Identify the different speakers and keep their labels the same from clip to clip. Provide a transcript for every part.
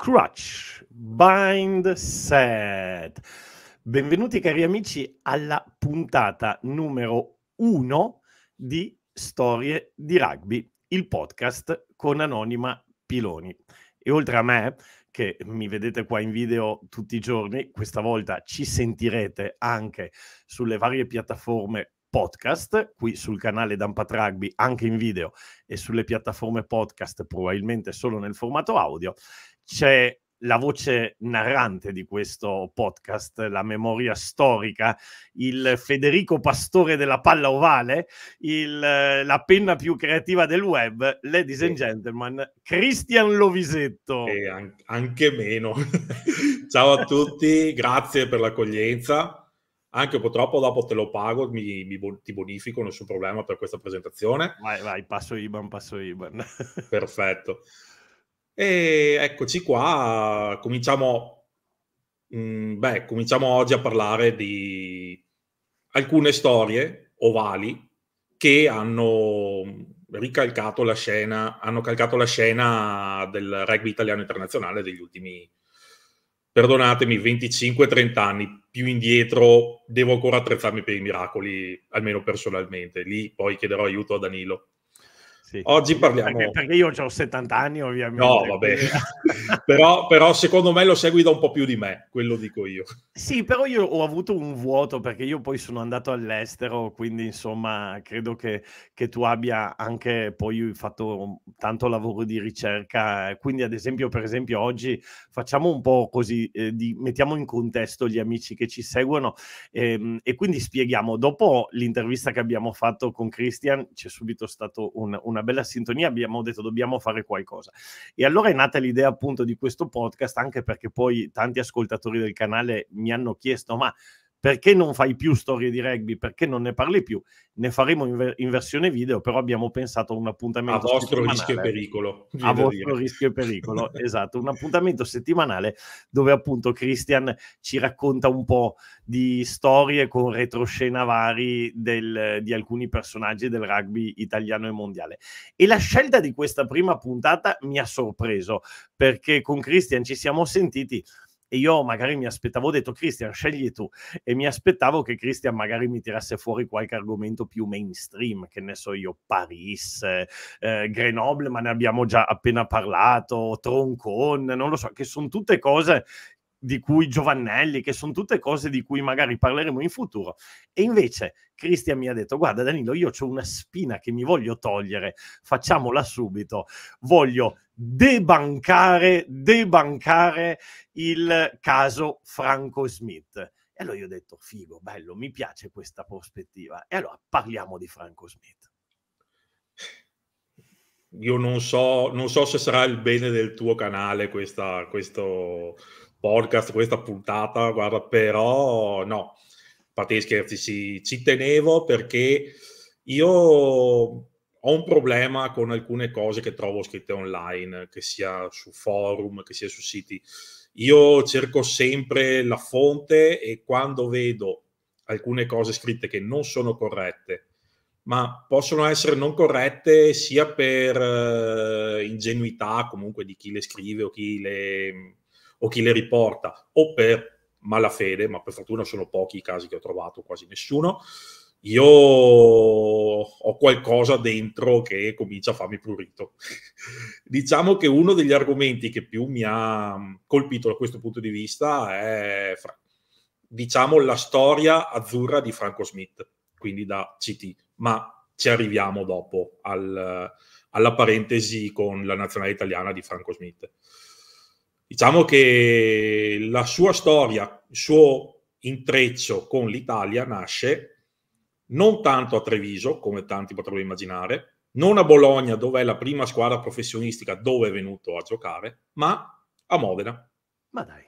Speaker 1: Crutch Bind Set. Benvenuti cari amici alla puntata numero 1 di Storie di Rugby, il podcast con Anonima Piloni. E oltre a me, che mi vedete qua in video tutti i giorni, questa volta ci sentirete anche sulle varie piattaforme podcast qui sul canale Dampat Rugby anche in video e sulle piattaforme podcast probabilmente solo nel formato audio c'è la voce narrante di questo podcast, la memoria storica, il Federico Pastore della palla ovale, il, la penna più creativa del web, ladies and gentlemen, Cristian Lovisetto. E anche, anche meno.
Speaker 2: Ciao a tutti, grazie per l'accoglienza. Anche purtroppo dopo te lo pago, mi, mi, ti bonifico, nessun problema per questa presentazione. Vai, vai, passo IBAN, passo IBAN. Perfetto. E eccoci qua, cominciamo, mh, mm, beh, cominciamo oggi a parlare di alcune storie ovali che hanno ricalcato la scena, hanno calcato la scena del rugby italiano internazionale degli ultimi, perdonatemi, 25-30 anni. Più indietro devo ancora attrezzarmi per i miracoli, almeno personalmente. Lì poi chiederò aiuto a Danilo. Sì. Oggi parliamo... Perché,
Speaker 1: perché, io ho 70 anni ovviamente. No, vabbè. però, però, secondo
Speaker 2: me lo segui da un po' più di me, quello
Speaker 1: dico io. Sì, però io ho avuto un vuoto perché io poi sono andato all'estero, quindi insomma credo che, che tu abbia anche poi fatto tanto lavoro di ricerca. Quindi ad esempio, per esempio oggi facciamo un po' così, eh, di, mettiamo in contesto gli amici che ci seguono ehm, e quindi spieghiamo. Dopo l'intervista che abbiamo fatto con Christian c'è subito stato un, un una bella sintonia, abbiamo detto dobbiamo fare qualcosa. E allora è nata l'idea appunto di questo podcast, anche perché poi tanti ascoltatori del canale mi hanno chiesto, ma perché non fai più storie di rugby? Perché non ne parli più? Ne faremo in, ver- in versione video, però abbiamo pensato a un appuntamento. A vostro rischio e pericolo. A vostro rischio e pericolo, esatto. Un appuntamento settimanale dove appunto Christian ci racconta un po' di storie con retroscena vari del, di alcuni personaggi del rugby italiano e mondiale. E la scelta di questa prima puntata mi ha sorpreso perché con Christian ci siamo sentiti e io magari mi aspettavo, ho detto Cristian scegli tu e mi aspettavo che Cristian magari mi tirasse fuori qualche argomento più mainstream, che ne so io, Paris, eh, Grenoble, ma ne abbiamo già appena parlato, Troncon, non lo so, che sono tutte cose di cui Giovannelli, che sono tutte cose di cui magari parleremo in futuro. E invece Cristian mi ha detto: Guarda, Danilo, io ho una spina che mi voglio togliere, facciamola subito. Voglio debancare, debancare il caso Franco Smith. E allora io ho detto, figo, bello, mi piace questa prospettiva. E allora parliamo di Franco Smith.
Speaker 2: Io non so, non so se sarà il bene del tuo canale questa, questo podcast, questa puntata, guarda, però no, a parte scherzi, sì, ci tenevo perché io ho un problema con alcune cose che trovo scritte online, che sia su forum, che sia su siti. Io cerco sempre la fonte e quando vedo alcune cose scritte che non sono corrette, ma possono essere non corrette sia per eh, ingenuità comunque di chi le scrive o chi le, o chi le riporta, o per malafede, ma per fortuna sono pochi i casi che ho trovato, quasi nessuno, io ho qualcosa dentro che comincia a farmi prurito. diciamo che uno degli argomenti che più mi ha mm, colpito da questo punto di vista è diciamo la storia azzurra di Franco Smith, quindi da CT, ma ci arriviamo dopo al, alla parentesi con la nazionale italiana di Franco Smith. Diciamo che la sua storia, il suo intreccio con l'Italia nasce non tanto a Treviso, come tanti potrebbero immaginare, non a Bologna, dove è la prima squadra professionistica dove è venuto a giocare, ma a Modena.
Speaker 1: Ma dai,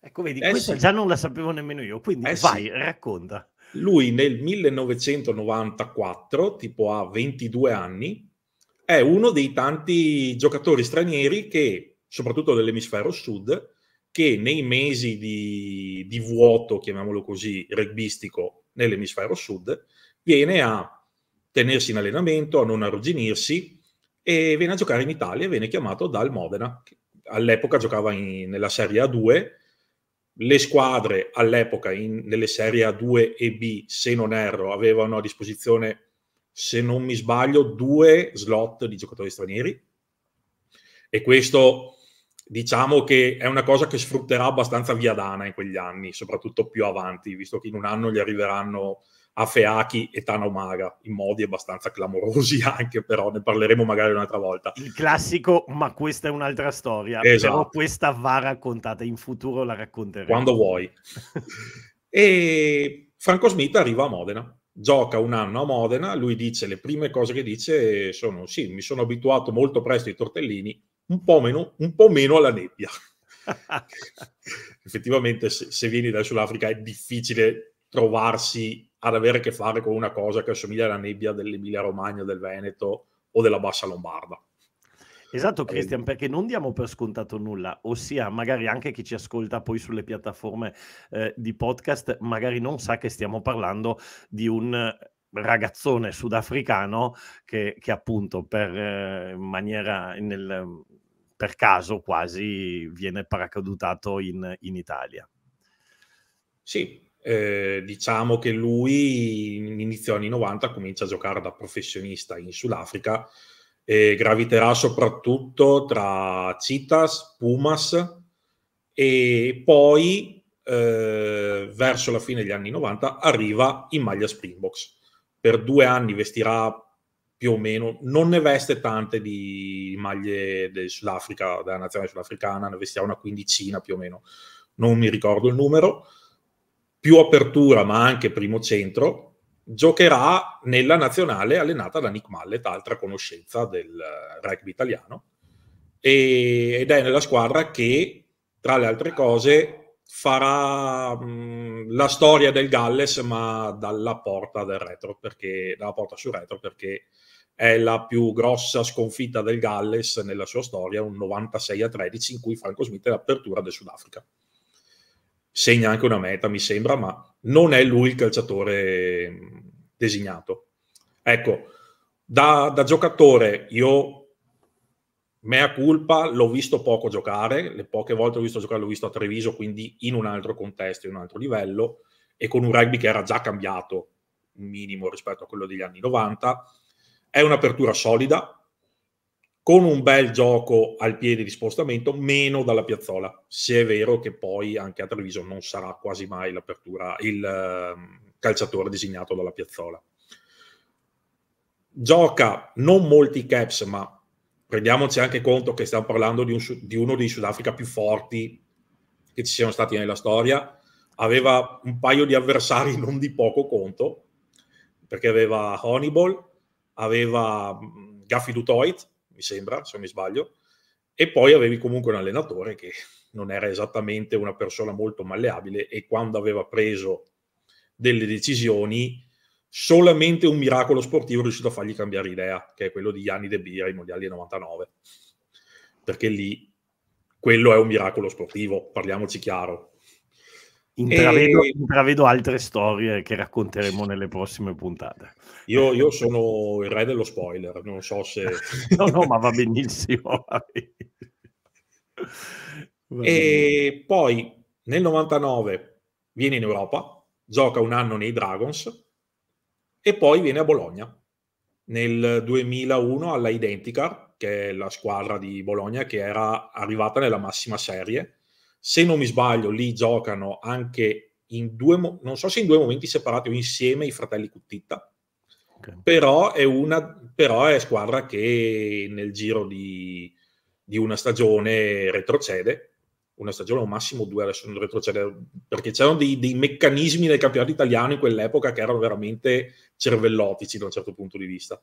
Speaker 1: ecco, vedi, eh sì. già
Speaker 2: non la sapevo nemmeno io, quindi eh vai, sì. racconta. Lui nel 1994, tipo a 22 anni, è uno dei tanti giocatori stranieri che, soprattutto dell'emisfero sud, che nei mesi di, di vuoto, chiamiamolo così, rugbistico nell'emisfero sud, viene a tenersi in allenamento, a non arrugginirsi e viene a giocare in Italia e viene chiamato dal Modena. Che All'epoca giocava in, nella Serie A2, le squadre all'epoca in, nelle Serie A2 e B, se non erro, avevano a disposizione, se non mi sbaglio, due slot di giocatori stranieri e questo diciamo che è una cosa che sfrutterà abbastanza via Dana in quegli anni, soprattutto più avanti, visto che in un anno gli arriveranno Afeaki e Tanomaga in modi abbastanza clamorosi anche, però ne parleremo magari un'altra volta. Il
Speaker 1: classico, ma questa è un'altra storia, esatto. però questa va raccontata, in futuro la racconteremo. Quando vuoi.
Speaker 2: e Franco Smith arriva a Modena gioca un anno a Modena, lui dice le prime cose che dice sono sì, mi sono abituato molto presto ai tortellini, un po' meno, un po meno alla nebbia. Effettivamente, se, se vieni dal Sudafrica è difficile trovarsi ad avere a che fare con una cosa che assomiglia alla nebbia dell'Emilia Romagna, del Veneto o della Bassa
Speaker 1: Lombarda. Esatto, eh, Cristian, perché non diamo per scontato nulla, ossia magari anche chi ci ascolta poi sulle piattaforme eh, di podcast, magari non sa che stiamo parlando di un ragazzone sudafricano che, che appunto per eh, maniera nel, per caso quasi viene paracadutato in, in Italia.
Speaker 2: Sì, eh, diciamo che lui inizio anni 90 comincia a giocare da professionista in Sudafrica e graviterà soprattutto tra Citas, Pumas e poi eh, verso la fine degli anni 90 arriva in maglia Springboks. Per due anni vestirà più o meno, non ne veste tante di maglie del Sudafrica, della nazionale sudafricana, ne vestiamo una quindicina più o meno, non mi ricordo il numero, più apertura ma anche primo centro, giocherà nella nazionale allenata da Nick Mallet, altra conoscenza del eh, rugby italiano, e, ed è nella squadra che, tra le altre cose, farà mh, la storia del Galles, ma dalla porta del retro, perché, dalla porta sul retro, perché è la più grossa sconfitta del Galles nella sua storia, un 96 a 13 in cui Franco Smith è l'apertura del Sudafrica. Segna anche una meta, mi sembra, ma non è lui il calciatore mm, designato. Ecco, da, da giocatore io mea culpa, l'ho visto poco giocare, le poche volte l'ho visto giocare l'ho visto a Treviso, quindi in un altro contesto, in un altro livello, e con un rugby che era già cambiato un minimo rispetto a quello degli anni 90. È un'apertura solida, con un bel gioco al piede di spostamento, meno dalla piazzola, se è vero che poi anche a Treviso non sarà quasi mai l'apertura, il ehm, calciatore designato dalla piazzola. Gioca non molti caps, ma prendiamoci anche conto che stiamo parlando di, un, di uno dei Sudafrica più forti che ci siano stati nella storia. Aveva un paio di avversari non di poco conto, perché aveva Honeyball, aveva Gaffi Dutoit, mi sembra, se non mi sbaglio, e poi avevi comunque un allenatore che non era esattamente una persona molto malleabile e quando aveva preso delle decisioni solamente un miracolo sportivo è riuscito a fargli cambiare idea, che è quello di Gianni De Bira ai Mondiali del 99. Perché lì quello è un miracolo sportivo,
Speaker 1: parliamoci chiaro. Intravedo, e... intravedo, altre storie che racconteremo nelle prossime puntate.
Speaker 2: Io, io sono il re dello spoiler, non so se... no, no, ma va benissimo.
Speaker 1: E
Speaker 2: poi nel 99 viene in Europa, gioca un anno nei Dragons e poi viene a Bologna. Nel 2001 alla Identica, che è la squadra di Bologna che era arrivata nella massima serie se non mi sbaglio, lì giocano anche in due, non so se in due momenti separati o insieme i fratelli Cuttitta. Okay. Però, è una, però è squadra che nel giro di, di una stagione retrocede una stagione o massimo due adesso non retrocede, perché c'erano dei, dei, meccanismi nel campionato italiano in quell'epoca che erano veramente cervellotici da un certo punto di vista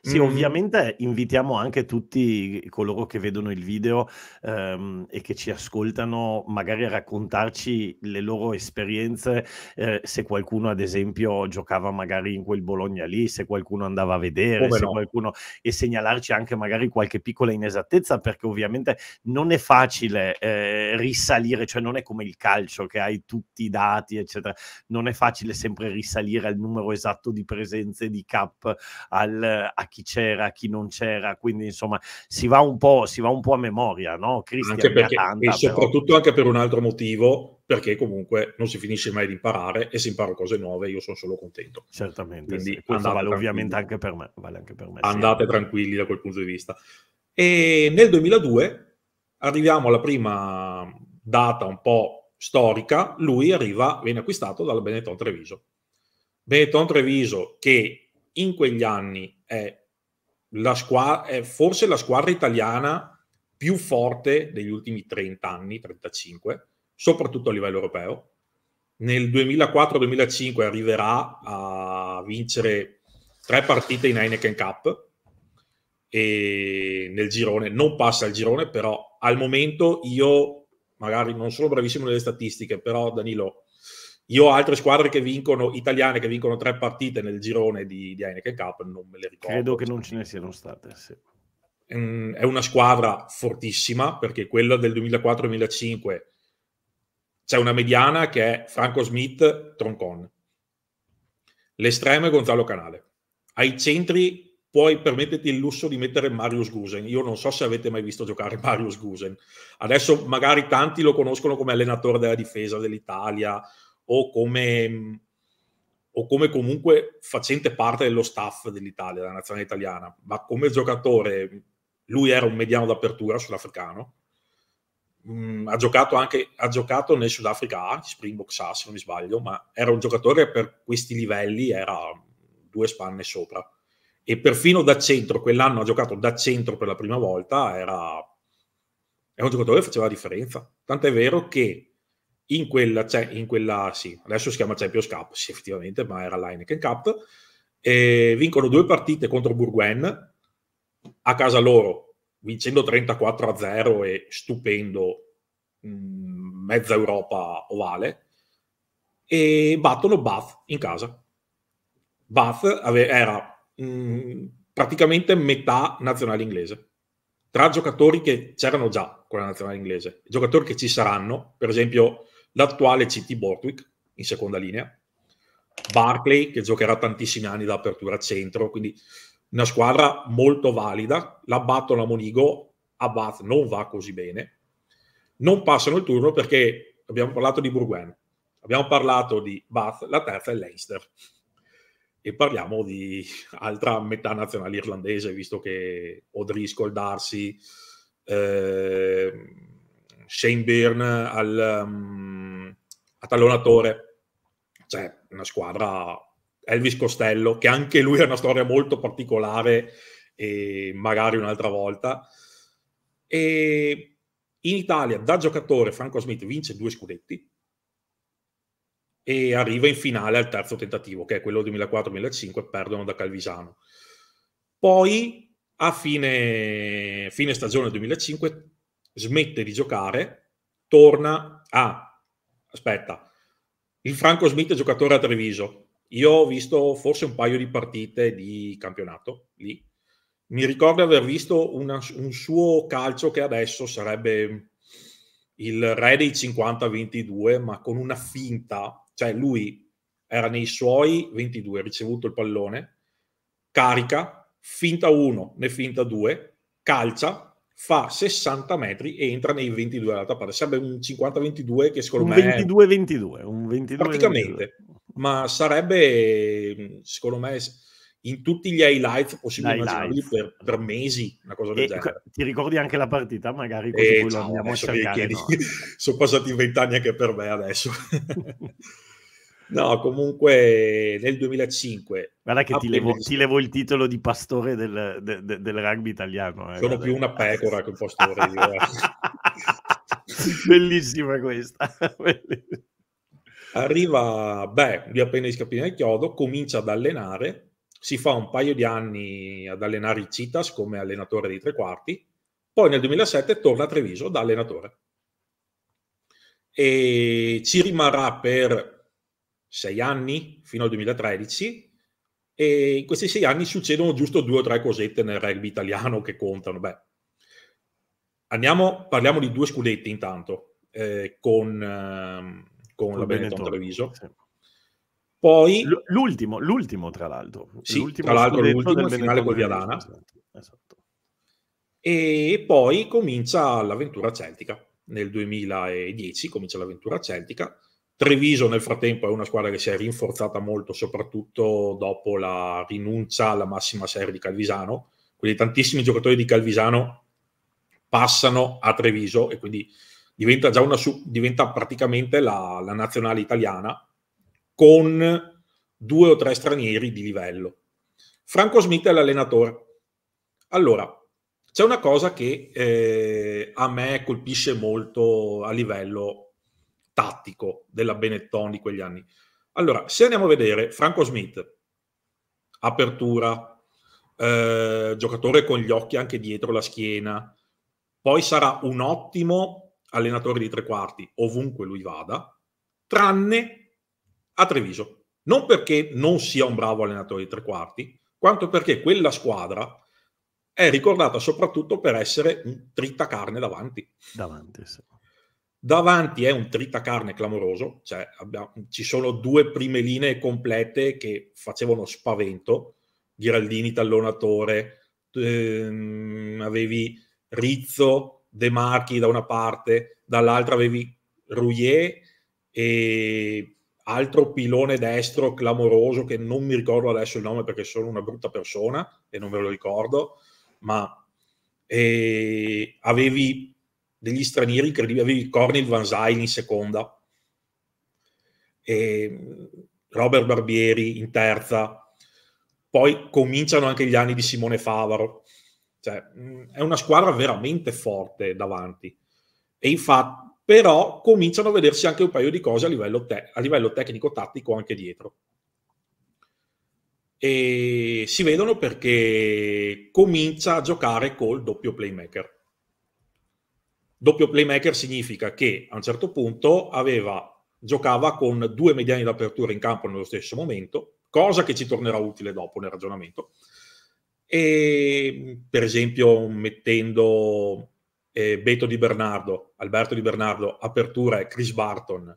Speaker 2: sì, mm.
Speaker 1: ovviamente invitiamo anche tutti coloro che vedono il video ehm, e che ci ascoltano magari a raccontarci le loro esperienze, eh, se qualcuno ad esempio giocava magari in quel Bologna lì, se qualcuno andava a vedere, no. qualcuno... e segnalarci anche magari qualche piccola inesattezza perché ovviamente non è facile eh, risalire, cioè non è come il calcio che hai tutti i dati eccetera, non è facile sempre risalire al numero esatto di presenze di cap, al a chi c'era, a chi non c'era, quindi insomma si va un po', va un po a memoria, no? anche perché, tanta, e soprattutto
Speaker 2: però. anche per un altro motivo, perché comunque non si finisce mai di imparare e si imparano cose nuove, io sono solo contento.
Speaker 1: Certamente,
Speaker 2: quindi sì. Ah, vale ovviamente anche
Speaker 1: per me. Vale anche per me andate
Speaker 2: sì. tranquilli da quel punto di vista. E nel 2002 arriviamo alla prima data un po' storica, lui arriva, viene acquistato dalla Benetton Treviso. Benetton Treviso che in quegli anni è, la squadra, è forse la squadra italiana più forte degli ultimi 30 anni, 35, soprattutto a livello europeo. Nel 2004-2005 arriverà a vincere tre partite in Heineken Cup e nel girone non passa il girone, però al momento io magari non sono bravissimo nelle statistiche, però Danilo io ho altre squadre che vincono, italiane che vincono tre partite nel girone di, di Heineken Cup, non me le ricordo. Credo che non ce ne siano state, sì. Mm, è una squadra fortissima perché quella del 2004-2005 c'è una mediana che è Franco Smith, Troncon. L'estremo è Gonzalo Canale. Ai centri puoi permetterti il lusso di mettere Marius Gusen. Io non so se avete mai visto giocare Marius Gusen. Adesso magari tanti lo conoscono come allenatore della difesa dell'Italia, o come, o come comunque facente parte dello staff dell'Italia, della nazionale italiana, ma come giocatore lui era un mediano d'apertura sudafricano, mh, mm, ha giocato anche ha giocato nel Sudafrica A, Springboks A se non mi sbaglio, ma era un giocatore che per questi livelli era due spanne sopra e perfino da centro, quell'anno ha giocato da centro per la prima volta, era, era un giocatore che faceva la differenza. Tant'è vero che in quella, cioè, in quella sì, adesso si chiama Champions Cup, sì effettivamente, ma era l'Heineken Cup, e vincono due partite contro Burguen, a casa loro, vincendo 34 a 0 e stupendo mh, mm, mezza Europa ovale, e battono Bath in casa. Bath ave- era mh, mm, praticamente metà nazionale inglese tra giocatori che c'erano già con la nazionale inglese, giocatori che ci saranno, per esempio l'attuale CT Bortwick in seconda linea, Barclay che giocherà tantissimi anni da apertura centro, quindi una squadra molto valida, la battono a Monigo, a Bath non va così bene, non passano il turno perché abbiamo parlato di Burguen, abbiamo parlato di Bath, la terza è Leinster e parliamo di altra metà nazionale irlandese, visto che O'Driscoll, Darcy, eh, Shane Byrne al... Um, a tallonatore, cioè una squadra Elvis Costello, che anche lui ha una storia molto particolare e magari un'altra volta. E in Italia da giocatore Franco Smith vince due scudetti e arriva in finale al terzo tentativo, che è quello 2004-2005, perdono da Calvisano. Poi a fine, fine stagione 2005 smette di giocare, torna a aspetta, il Franco Smith è giocatore a Treviso. Io ho visto forse un paio di partite di campionato lì. Mi ricordo di aver visto una, un suo calcio che adesso sarebbe il re dei 50-22, ma con una finta, cioè lui era nei suoi 22, ha ricevuto il pallone, carica, finta 1, ne finta 2, calcia, fa 60 metri e entra nei 22 all'altra parte. Sarebbe un 50-22 che secondo un me...
Speaker 1: 22-22, un 22 Praticamente,
Speaker 2: ma sarebbe, secondo me, in tutti gli highlights possibili immaginabili per, per, mesi,
Speaker 1: una cosa del e, genere. Ti ricordi anche la partita, magari così eh, no, andiamo a cercare. No. Sono passati vent'anni anche per me adesso. No, comunque nel 2005. Guarda che ti levo, ti levo, il titolo di pastore del, de, de, del rugby italiano. Eh, Sono guarda. più una pecora che un pastore. Bellissima questa.
Speaker 2: Arriva, beh, lui appena di scappare del chiodo, comincia ad allenare, si fa un paio di anni ad allenare il Citas come allenatore dei tre quarti, poi nel 2007 torna a Treviso da allenatore. E ci rimarrà per sei anni fino al 2013 e in questi sei anni succedono giusto due o tre cosette nel rugby italiano che contano. Beh, andiamo, parliamo di due scudetti intanto eh, con, eh, con, la Benetton, Treviso. Sì. Poi, L- l'ultimo, l'ultimo, tra l'altro. Sì, l'ultimo tra l'altro l'ultimo, il finale con Viadana. Esatto, esatto. E poi comincia l'avventura celtica. Nel 2010 comincia l'avventura celtica Treviso nel frattempo è una squadra che si è rinforzata molto, soprattutto dopo la rinuncia alla massima serie di Calvisano, quindi tantissimi giocatori di Calvisano passano a Treviso e quindi diventa, già una, diventa praticamente la, la nazionale italiana con due o tre stranieri di livello. Franco Smith è l'allenatore. Allora, c'è una cosa che eh, a me colpisce molto a livello tattico della Benetton di quegli anni. Allora, se andiamo a vedere Franco Smith, apertura, eh, giocatore con gli occhi anche dietro la schiena, poi sarà un ottimo allenatore di tre quarti ovunque lui vada, tranne a Treviso. Non perché non sia un bravo allenatore di tre quarti, quanto perché quella squadra è ricordata soprattutto per essere un carne davanti. Davanti, sì. Davanti è un tritacarne clamoroso, cioè abbiamo, ci sono due prime linee complete che facevano spavento, Giraldini, tallonatore, ehm, avevi Rizzo, De Marchi da una parte, dall'altra avevi Rouillet e altro pilone destro clamoroso che non mi ricordo adesso il nome perché sono una brutta persona e non ve lo ricordo, ma eh, avevi degli stranieri incredibili. Avevi Cornel Van Zyl in seconda, e Robert Barbieri in terza. Poi cominciano anche gli anni di Simone Favaro. Cioè, è una squadra veramente forte davanti. E infatti, però, cominciano a vedersi anche un paio di cose a livello, te- a livello tecnico-tattico anche dietro. E si vedono perché comincia a giocare col doppio playmaker Doppio playmaker significa che a un certo punto aveva, giocava con due mediani d'apertura in campo nello stesso momento, cosa che ci tornerà utile dopo nel ragionamento. E per esempio mettendo eh, Beto Di Bernardo, Alberto Di Bernardo, apertura Chris Barton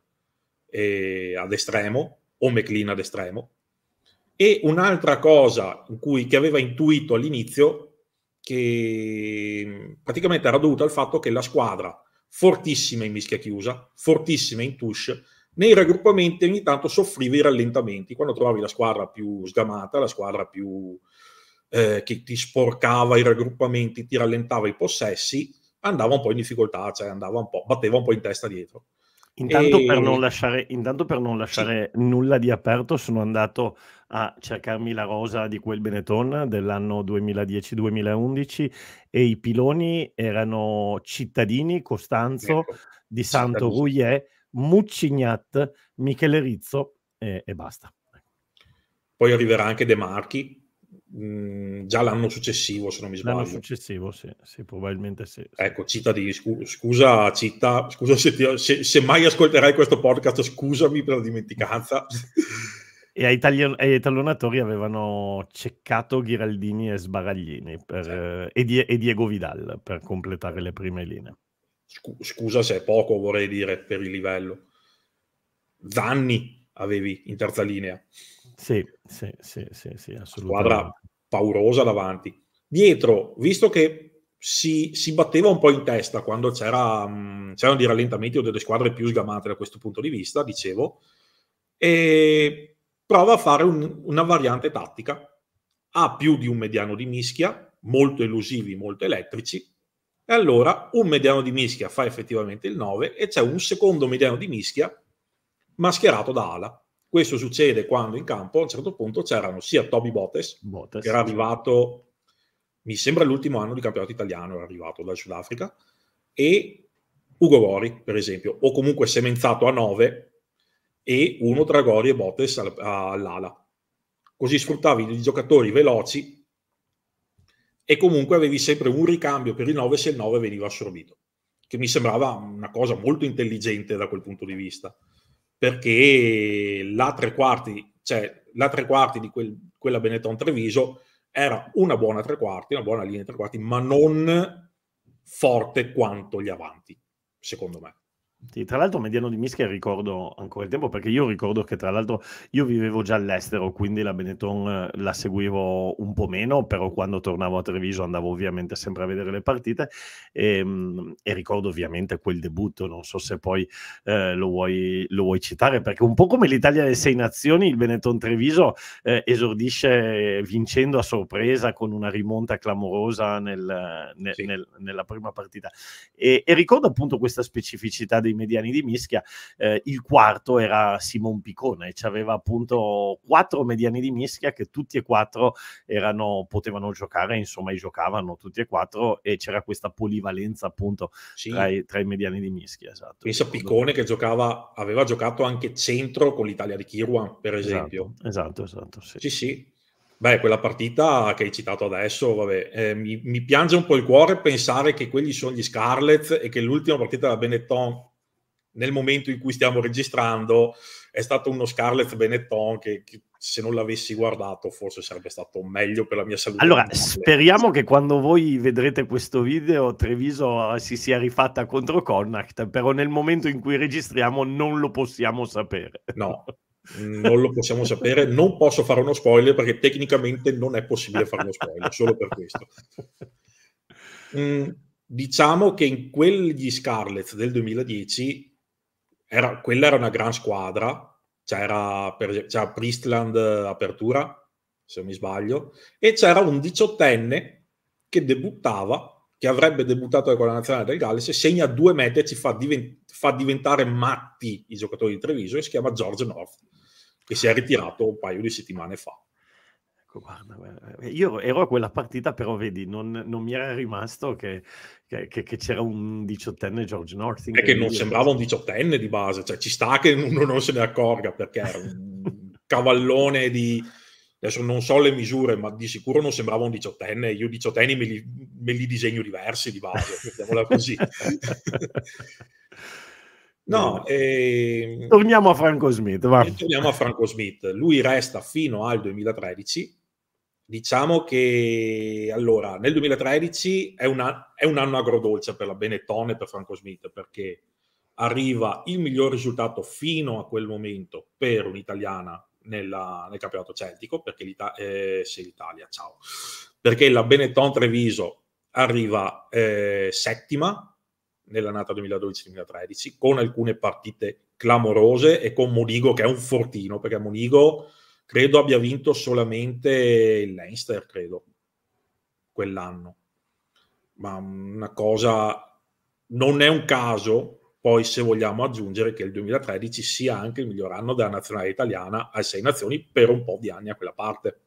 Speaker 2: eh, ad estremo o McLean ad estremo. E un'altra cosa in cui, che aveva intuito all'inizio che praticamente era dovuta al fatto che la squadra, fortissima in mischia chiusa, fortissima in touche, nei raggruppamenti ogni tanto soffriva i rallentamenti. Quando trovavi la squadra più sgamata, la squadra più, eh, che ti sporcava i raggruppamenti, ti rallentava i possessi, andava un po' in difficoltà, cioè andava un po', batteva un po' in testa dietro.
Speaker 1: Intanto, e... per, non lasciare, intanto per non lasciare sì. nulla di aperto, sono andato a cercarmi la rosa di quel Benetton dell'anno 2010-2011 e i piloni erano cittadini, Costanzo, ecco, Di Santo Ruier, Muccignat, Michele Rizzo e, e basta.
Speaker 2: Poi arriverà anche De Marchi, Mm, già l'anno successivo, se non mi sbaglio. L'anno successivo, sì, sì probabilmente sì, sì. Ecco, cittadini, scu- scusa, Citta, scusa se, ti, se, se, mai ascolterai questo podcast, scusami per la dimenticanza.
Speaker 1: e ai, tagli- ai tallonatori avevano ceccato Ghiraldini e Sbaraglini per, sì. e, Die- e, Diego Vidal per completare le prime linee.
Speaker 2: scusa se è poco, vorrei dire, per il livello. Zanni avevi in terza linea.
Speaker 1: Sì, sì, sì, sì, sì assolutamente. Squadra
Speaker 2: paurosa davanti. Dietro, visto che si, si batteva un po' in testa quando c'era, mh, c'erano dei rallentamenti o delle squadre più sgamate da questo punto di vista, dicevo, e prova a fare un, una variante tattica. Ha più di un mediano di mischia, molto elusivi, molto elettrici, e allora un mediano di mischia fa effettivamente il 9 e c'è un secondo mediano di mischia mascherato da ala. Questo succede quando in campo a un certo punto c'erano sia Toby Bottes, Bottes che era arrivato, mi sembra l'ultimo anno di campionato italiano, era arrivato dal Sudafrica, e Ugo Gori, per esempio, o comunque semenzato a 9 e uno tra Gori e Bottes all'ala. Così sfruttavi i giocatori veloci e comunque avevi sempre un ricambio per il 9 se il 9 veniva assorbito, che mi sembrava una cosa molto intelligente da quel punto di vista, perché la tre quarti, cioè la tre quarti di quel, quella Benetton Treviso era una buona tre quarti, una buona linea tre quarti, ma
Speaker 1: non forte quanto gli avanti, secondo me. Sì, tra l'altro Mediano di Mischia ricordo ancora il tempo perché io ricordo che tra l'altro io vivevo già all'estero, quindi la Benetton eh, la seguivo un po' meno, però quando tornavo a Treviso andavo ovviamente sempre a vedere le partite e, ehm, e ricordo ovviamente quel debutto, non so se poi eh, lo, vuoi, lo, vuoi, citare, perché un po' come l'Italia delle Sei Nazioni, il Benetton Treviso eh, esordisce vincendo a sorpresa con una rimonta clamorosa nel, nel, sì. nel, nella prima partita e, e ricordo appunto questa specificità di dei mediani di mischia, eh, il quarto era Simon Picone, ci aveva appunto quattro mediani di mischia che tutti e quattro erano, potevano giocare, insomma, i giocavano tutti e quattro e c'era questa polivalenza appunto sì. tra, i, tra, i, mediani di mischia. Esatto. Pensa Picone
Speaker 2: che giocava, aveva giocato anche centro con l'Italia di Kirwan, per esatto, esempio. Esatto, esatto. esatto sì. sì, sì. Beh, quella partita che hai citato adesso, vabbè, eh, mi, mi, piange un po' il cuore pensare che quelli sono gli Scarlets e che l'ultima partita della Benetton nel momento in cui stiamo registrando è stato uno Scarlett Benetton che, che, se non l'avessi guardato forse sarebbe stato meglio per la mia salute. Allora, speriamo
Speaker 1: che quando voi vedrete questo video Treviso si sia rifatta contro Connacht, però nel momento in cui registriamo non lo possiamo sapere. No,
Speaker 2: non lo possiamo sapere, non posso fare uno spoiler perché tecnicamente non è possibile fare uno spoiler, solo per questo. Mm, diciamo che in quegli Scarlett del 2010 era, quella era una gran squadra, c'era, cioè per, c'era cioè Priestland eh, Apertura, se non mi sbaglio, e c'era un diciottenne che debuttava, che avrebbe debuttato con la nazionale del Galles, e segna due mete e ci fa, divent- fa diventare matti i giocatori di Treviso e si chiama George North, che si è ritirato un paio di settimane
Speaker 1: fa ecco, guarda, eh, io ero a quella partita, però vedi, non, non mi era rimasto che, che, che, che, c'era un diciottenne George North. È che non sembrava un diciottenne
Speaker 2: di base, cioè ci sta che uno non se ne accorga perché era un cavallone di... Adesso non so le misure, ma di sicuro non sembrava un diciottenne. Io diciottenni me li, me li disegno diversi di base, mettiamola così. No, eh,
Speaker 1: torniamo a Franco Smith. Va. Torniamo
Speaker 2: a Franco Smith. Lui resta fino al 2013 Diciamo che allora nel 2013 è, una, è un anno agrodolce per la Benetton e per Franco Smith perché arriva il miglior risultato fino a quel momento per un'italiana nella, nel campionato celtico perché l'Ita- eh, se l'Italia, ciao. Perché la Benetton Treviso arriva eh, settima nell'annata 2012-2013 con alcune partite clamorose e con Monigo che è un fortino perché Monigo credo abbia vinto solamente il Leinster, credo, quell'anno. Ma una cosa, non è un caso, poi se vogliamo aggiungere che il 2013 sia anche il miglior anno della nazionale italiana alle sei nazioni per un po' di anni a quella parte,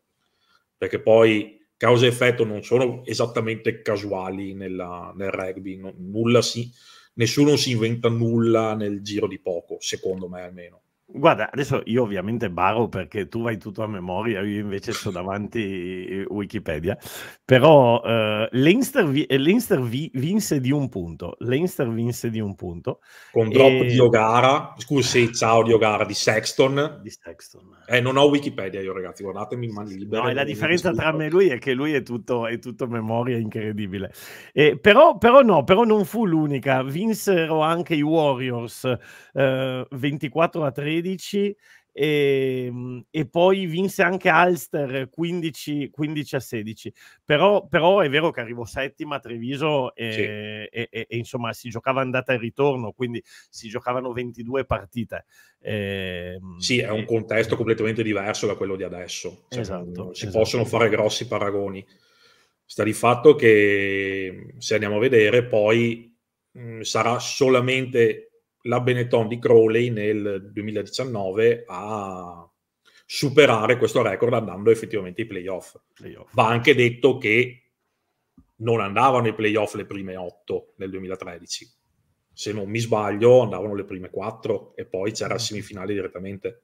Speaker 2: perché poi causa e effetto non sono esattamente casuali nella, nel rugby, non, nulla si, nessuno si inventa nulla nel giro di poco, secondo me almeno.
Speaker 1: Guarda, adesso io ovviamente baro perché tu vai tutto a memoria, io invece sto davanti eh, Wikipedia, però eh, Leinster, vi- eh, Leinster vi- vinse di un punto, Leinster vinse di un punto. Con e... drop di
Speaker 2: Ogara, scusi, ciao di Ogara, di Sexton. Di Sexton. Eh, non ho Wikipedia io ragazzi,
Speaker 1: guardatemi in mani libere. No, la differenza tra me e lui è che lui è tutto, è tutto memoria incredibile. Eh, però, però, no, però non fu l'unica, vinsero anche i Warriors eh, 24 a 3. 16 e, ehm, e, poi vinse anche Alster 15, 15 a 16 però, però, è vero che arrivò settima a Treviso e, sì. e, e, insomma si giocava andata e ritorno quindi si giocavano 22 partite ehm,
Speaker 2: sì è un contesto completamente diverso da quello di adesso
Speaker 1: cioè, esatto,
Speaker 2: si esatto. possono fare grossi paragoni sta di fatto che se andiamo a vedere poi mh, sarà solamente la Benetton di Crowley nel 2019 a superare questo record andando effettivamente ai playoff. playoff. Va anche detto che non andavano ai playoff le prime 8 nel 2013. Se non mi sbaglio, andavano le prime 4 e poi c'era la semifinale direttamente.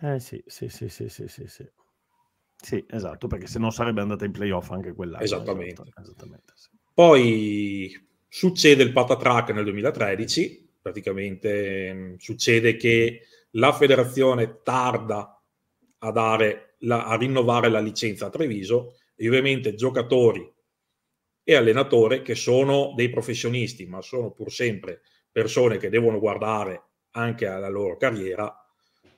Speaker 1: Eh sì, sì, sì, sì, sì, sì. sì. sì esatto, perché se no
Speaker 2: sarebbe andata in playoff anche quella. Esattamente. Esatto, esattamente sì. Poi succede il patatrack nel 2013 praticamente mm, succede che la federazione tarda a, dare la, a rinnovare la licenza a Treviso e ovviamente giocatori e allenatore che sono dei professionisti, ma sono pur sempre persone che devono guardare anche alla loro carriera,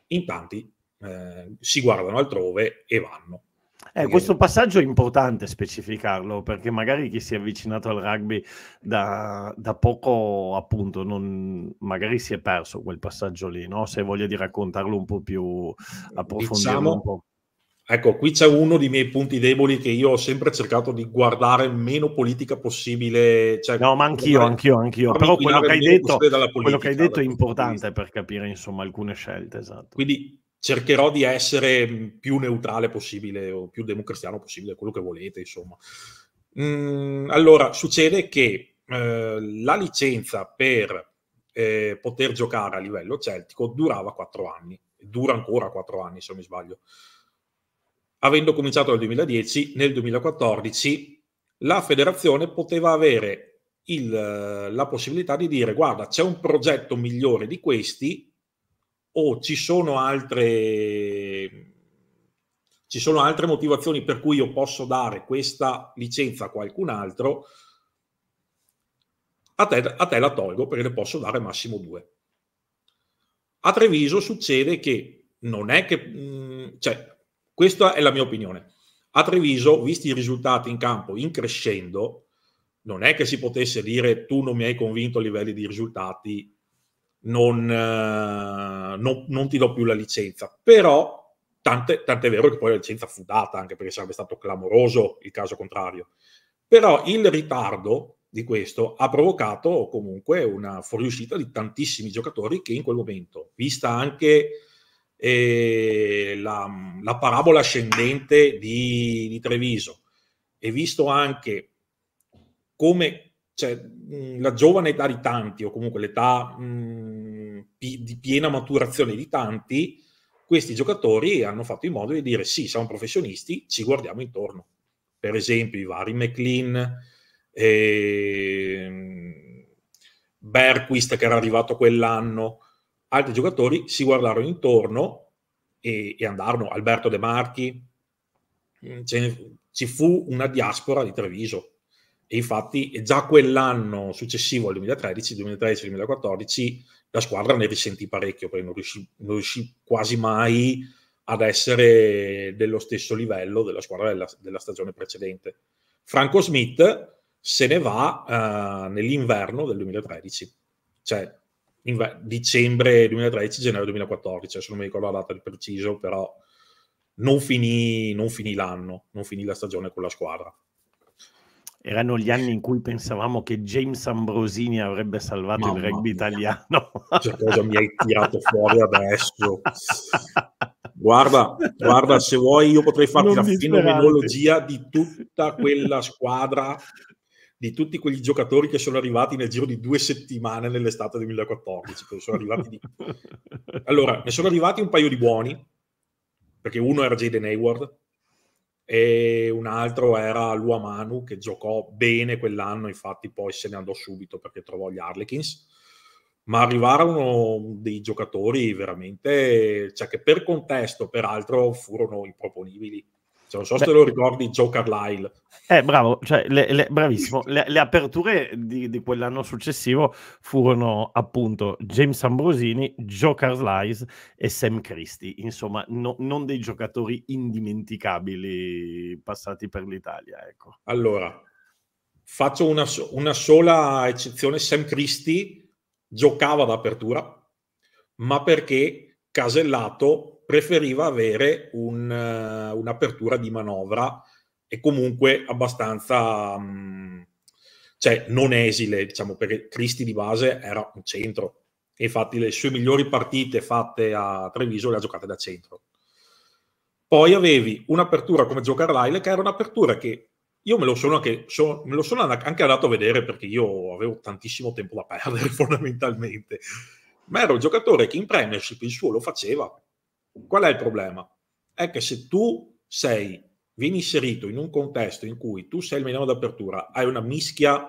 Speaker 2: in tanti eh, si guardano altrove e vanno.
Speaker 1: Eh, questo passaggio è importante specificarlo perché magari chi si è avvicinato al rugby da, da poco, appunto, non, magari si è perso quel passaggio lì, no? Se hai voglia di raccontarlo un po' più, approfondirlo diciamo,
Speaker 2: Ecco, qui c'è uno dei miei punti deboli che io ho sempre cercato di guardare meno politica possibile. Cioè, no, ma anch'io, anch'io, anch'io. Però quello che, detto, politica, quello che, hai detto, è
Speaker 1: importante per capire, insomma, alcune scelte. Esatto. Quindi cercherò di essere più
Speaker 2: neutrale possibile o più democristiano possibile, quello che volete, insomma.
Speaker 1: Mm, allora,
Speaker 2: succede che eh, la licenza per eh, poter giocare a livello celtico durava 4 anni, dura ancora 4 anni se non mi sbaglio. Avendo cominciato nel 2010, nel 2014 la federazione poteva avere il, la possibilità di dire guarda c'è un progetto migliore di questi o ci sono altre ci sono altre motivazioni per cui io posso dare questa licenza a qualcun altro, a te, a te, la tolgo perché ne posso dare massimo due. A Treviso succede che non è che... Mm, cioè, questa è la mia opinione. A Treviso, visti i risultati in campo in crescendo, non è che si potesse dire tu non mi hai convinto a livelli di risultati, non, eh, non, non ti do più la licenza. Però Tant'è, tant'è, vero che poi la licenza fu data, anche perché sarebbe stato clamoroso il caso contrario. Però il ritardo di questo ha provocato comunque una fuoriuscita di tantissimi giocatori che in quel momento, vista anche eh, la, la, parabola ascendente di, di Treviso e visto anche come cioè, la giovane età di tanti, o comunque l'età mh, di piena maturazione di tanti, questi giocatori hanno fatto in modo di dire sì, siamo professionisti, ci guardiamo intorno. Per esempio i vari McLean, eh, Berquist che era arrivato quell'anno, altri giocatori si guardarono intorno e, e andarono. Alberto De Marchi, ci fu una diaspora di Treviso e infatti già quell'anno successivo al 2013, 2013-2014, la squadra ne risentì parecchio perché non riuscì, non riuscì, quasi mai ad essere dello stesso livello della squadra della, della stagione precedente. Franco Smith se ne va uh, nell'inverno del 2013, cioè inver- dicembre 2013, gennaio 2014, adesso non mi ricordo la data di preciso, però non
Speaker 1: finì, non finì l'anno, non finì la stagione con la squadra. Erano gli anni in cui pensavamo che James Ambrosini avrebbe salvato Mamma il rugby mia. italiano. Cioè, cosa mi hai tirato fuori adesso? Guarda,
Speaker 2: guarda, se vuoi io potrei farti non la fenomenologia di tutta quella squadra, di tutti quegli giocatori che sono arrivati nel giro di due settimane nell'estate 2014. Di... Allora, ne sono arrivati un paio di buoni, perché uno era Jaden Hayward, e un altro era Luamanu che giocò bene quell'anno, infatti poi se ne andò subito perché trovò gli Harlequins. Ma arrivarono
Speaker 1: dei giocatori
Speaker 2: veramente, cioè che per contesto peraltro furono improponibili cioè, non so Beh, se te lo ricordi, Joe Carlyle.
Speaker 1: Eh, bravo, cioè, le, le, bravissimo. Le, le aperture di, di, quell'anno successivo furono appunto James Ambrosini, Joe Carlyle e Sam Christie. Insomma, no, non dei giocatori indimenticabili passati per l'Italia. Ecco. Allora,
Speaker 2: faccio una, una sola eccezione. Sam Christie giocava d'apertura, ma perché Casellato preferiva avere un, uh, un'apertura di manovra e comunque abbastanza, um, cioè non esile, diciamo, perché Cristi di base era un centro. E infatti le sue migliori partite fatte a Treviso le ha giocate da centro. Poi avevi un'apertura come giocare Laile, che era un'apertura che io me lo sono anche, so, me lo sono anche andato a vedere perché io avevo tantissimo tempo da perdere fondamentalmente ma era un giocatore che in Premiership il suo lo faceva. Qual è il problema? È che se tu sei, vieni inserito in un contesto in cui tu sei il mediano d'apertura, hai una mischia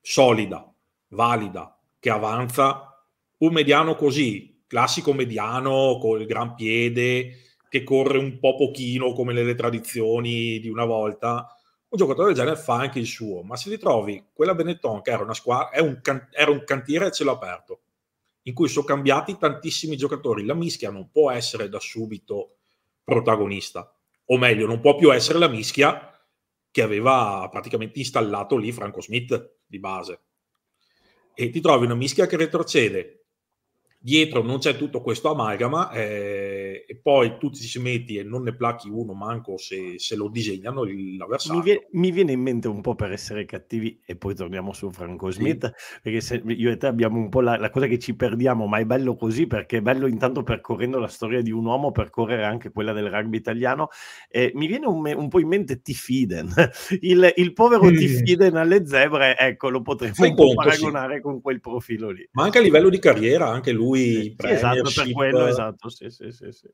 Speaker 2: solida, valida, che avanza, un mediano così, classico mediano, con il gran piede, che corre un po' pochino come nelle tradizioni di una volta, un giocatore del genere fa anche il suo, ma se li trovi, quella Benetton che era, una squadra, un era un cantiere a cielo aperto, in cui sono cambiati tantissimi giocatori. La mischia non può essere da subito protagonista, o meglio, non può più essere la mischia che aveva praticamente installato lì Franco Smith di base. E ti trovi una mischia che retrocede dietro non c'è tutto questo amalgama eh, e poi tu ci si metti
Speaker 1: e non ne placchi uno manco se, se lo disegnano l'avversario. Mi, vie- mi, viene in mente un po' per essere cattivi e poi torniamo su Franco Smith sì. perché se, io e te abbiamo un po' la, la, cosa che ci perdiamo ma è bello così perché è bello intanto percorrendo la storia di un uomo percorrere anche quella del rugby italiano eh, mi viene un, un, po' in mente Tifiden il, il povero sì. Tifiden mm. alle zebre ecco lo potremmo un po' paragonare sì. con quel profilo lì ma anche a livello di carriera anche lui lui sì, esatto, per quello, esatto, sì, sì, sì, sì.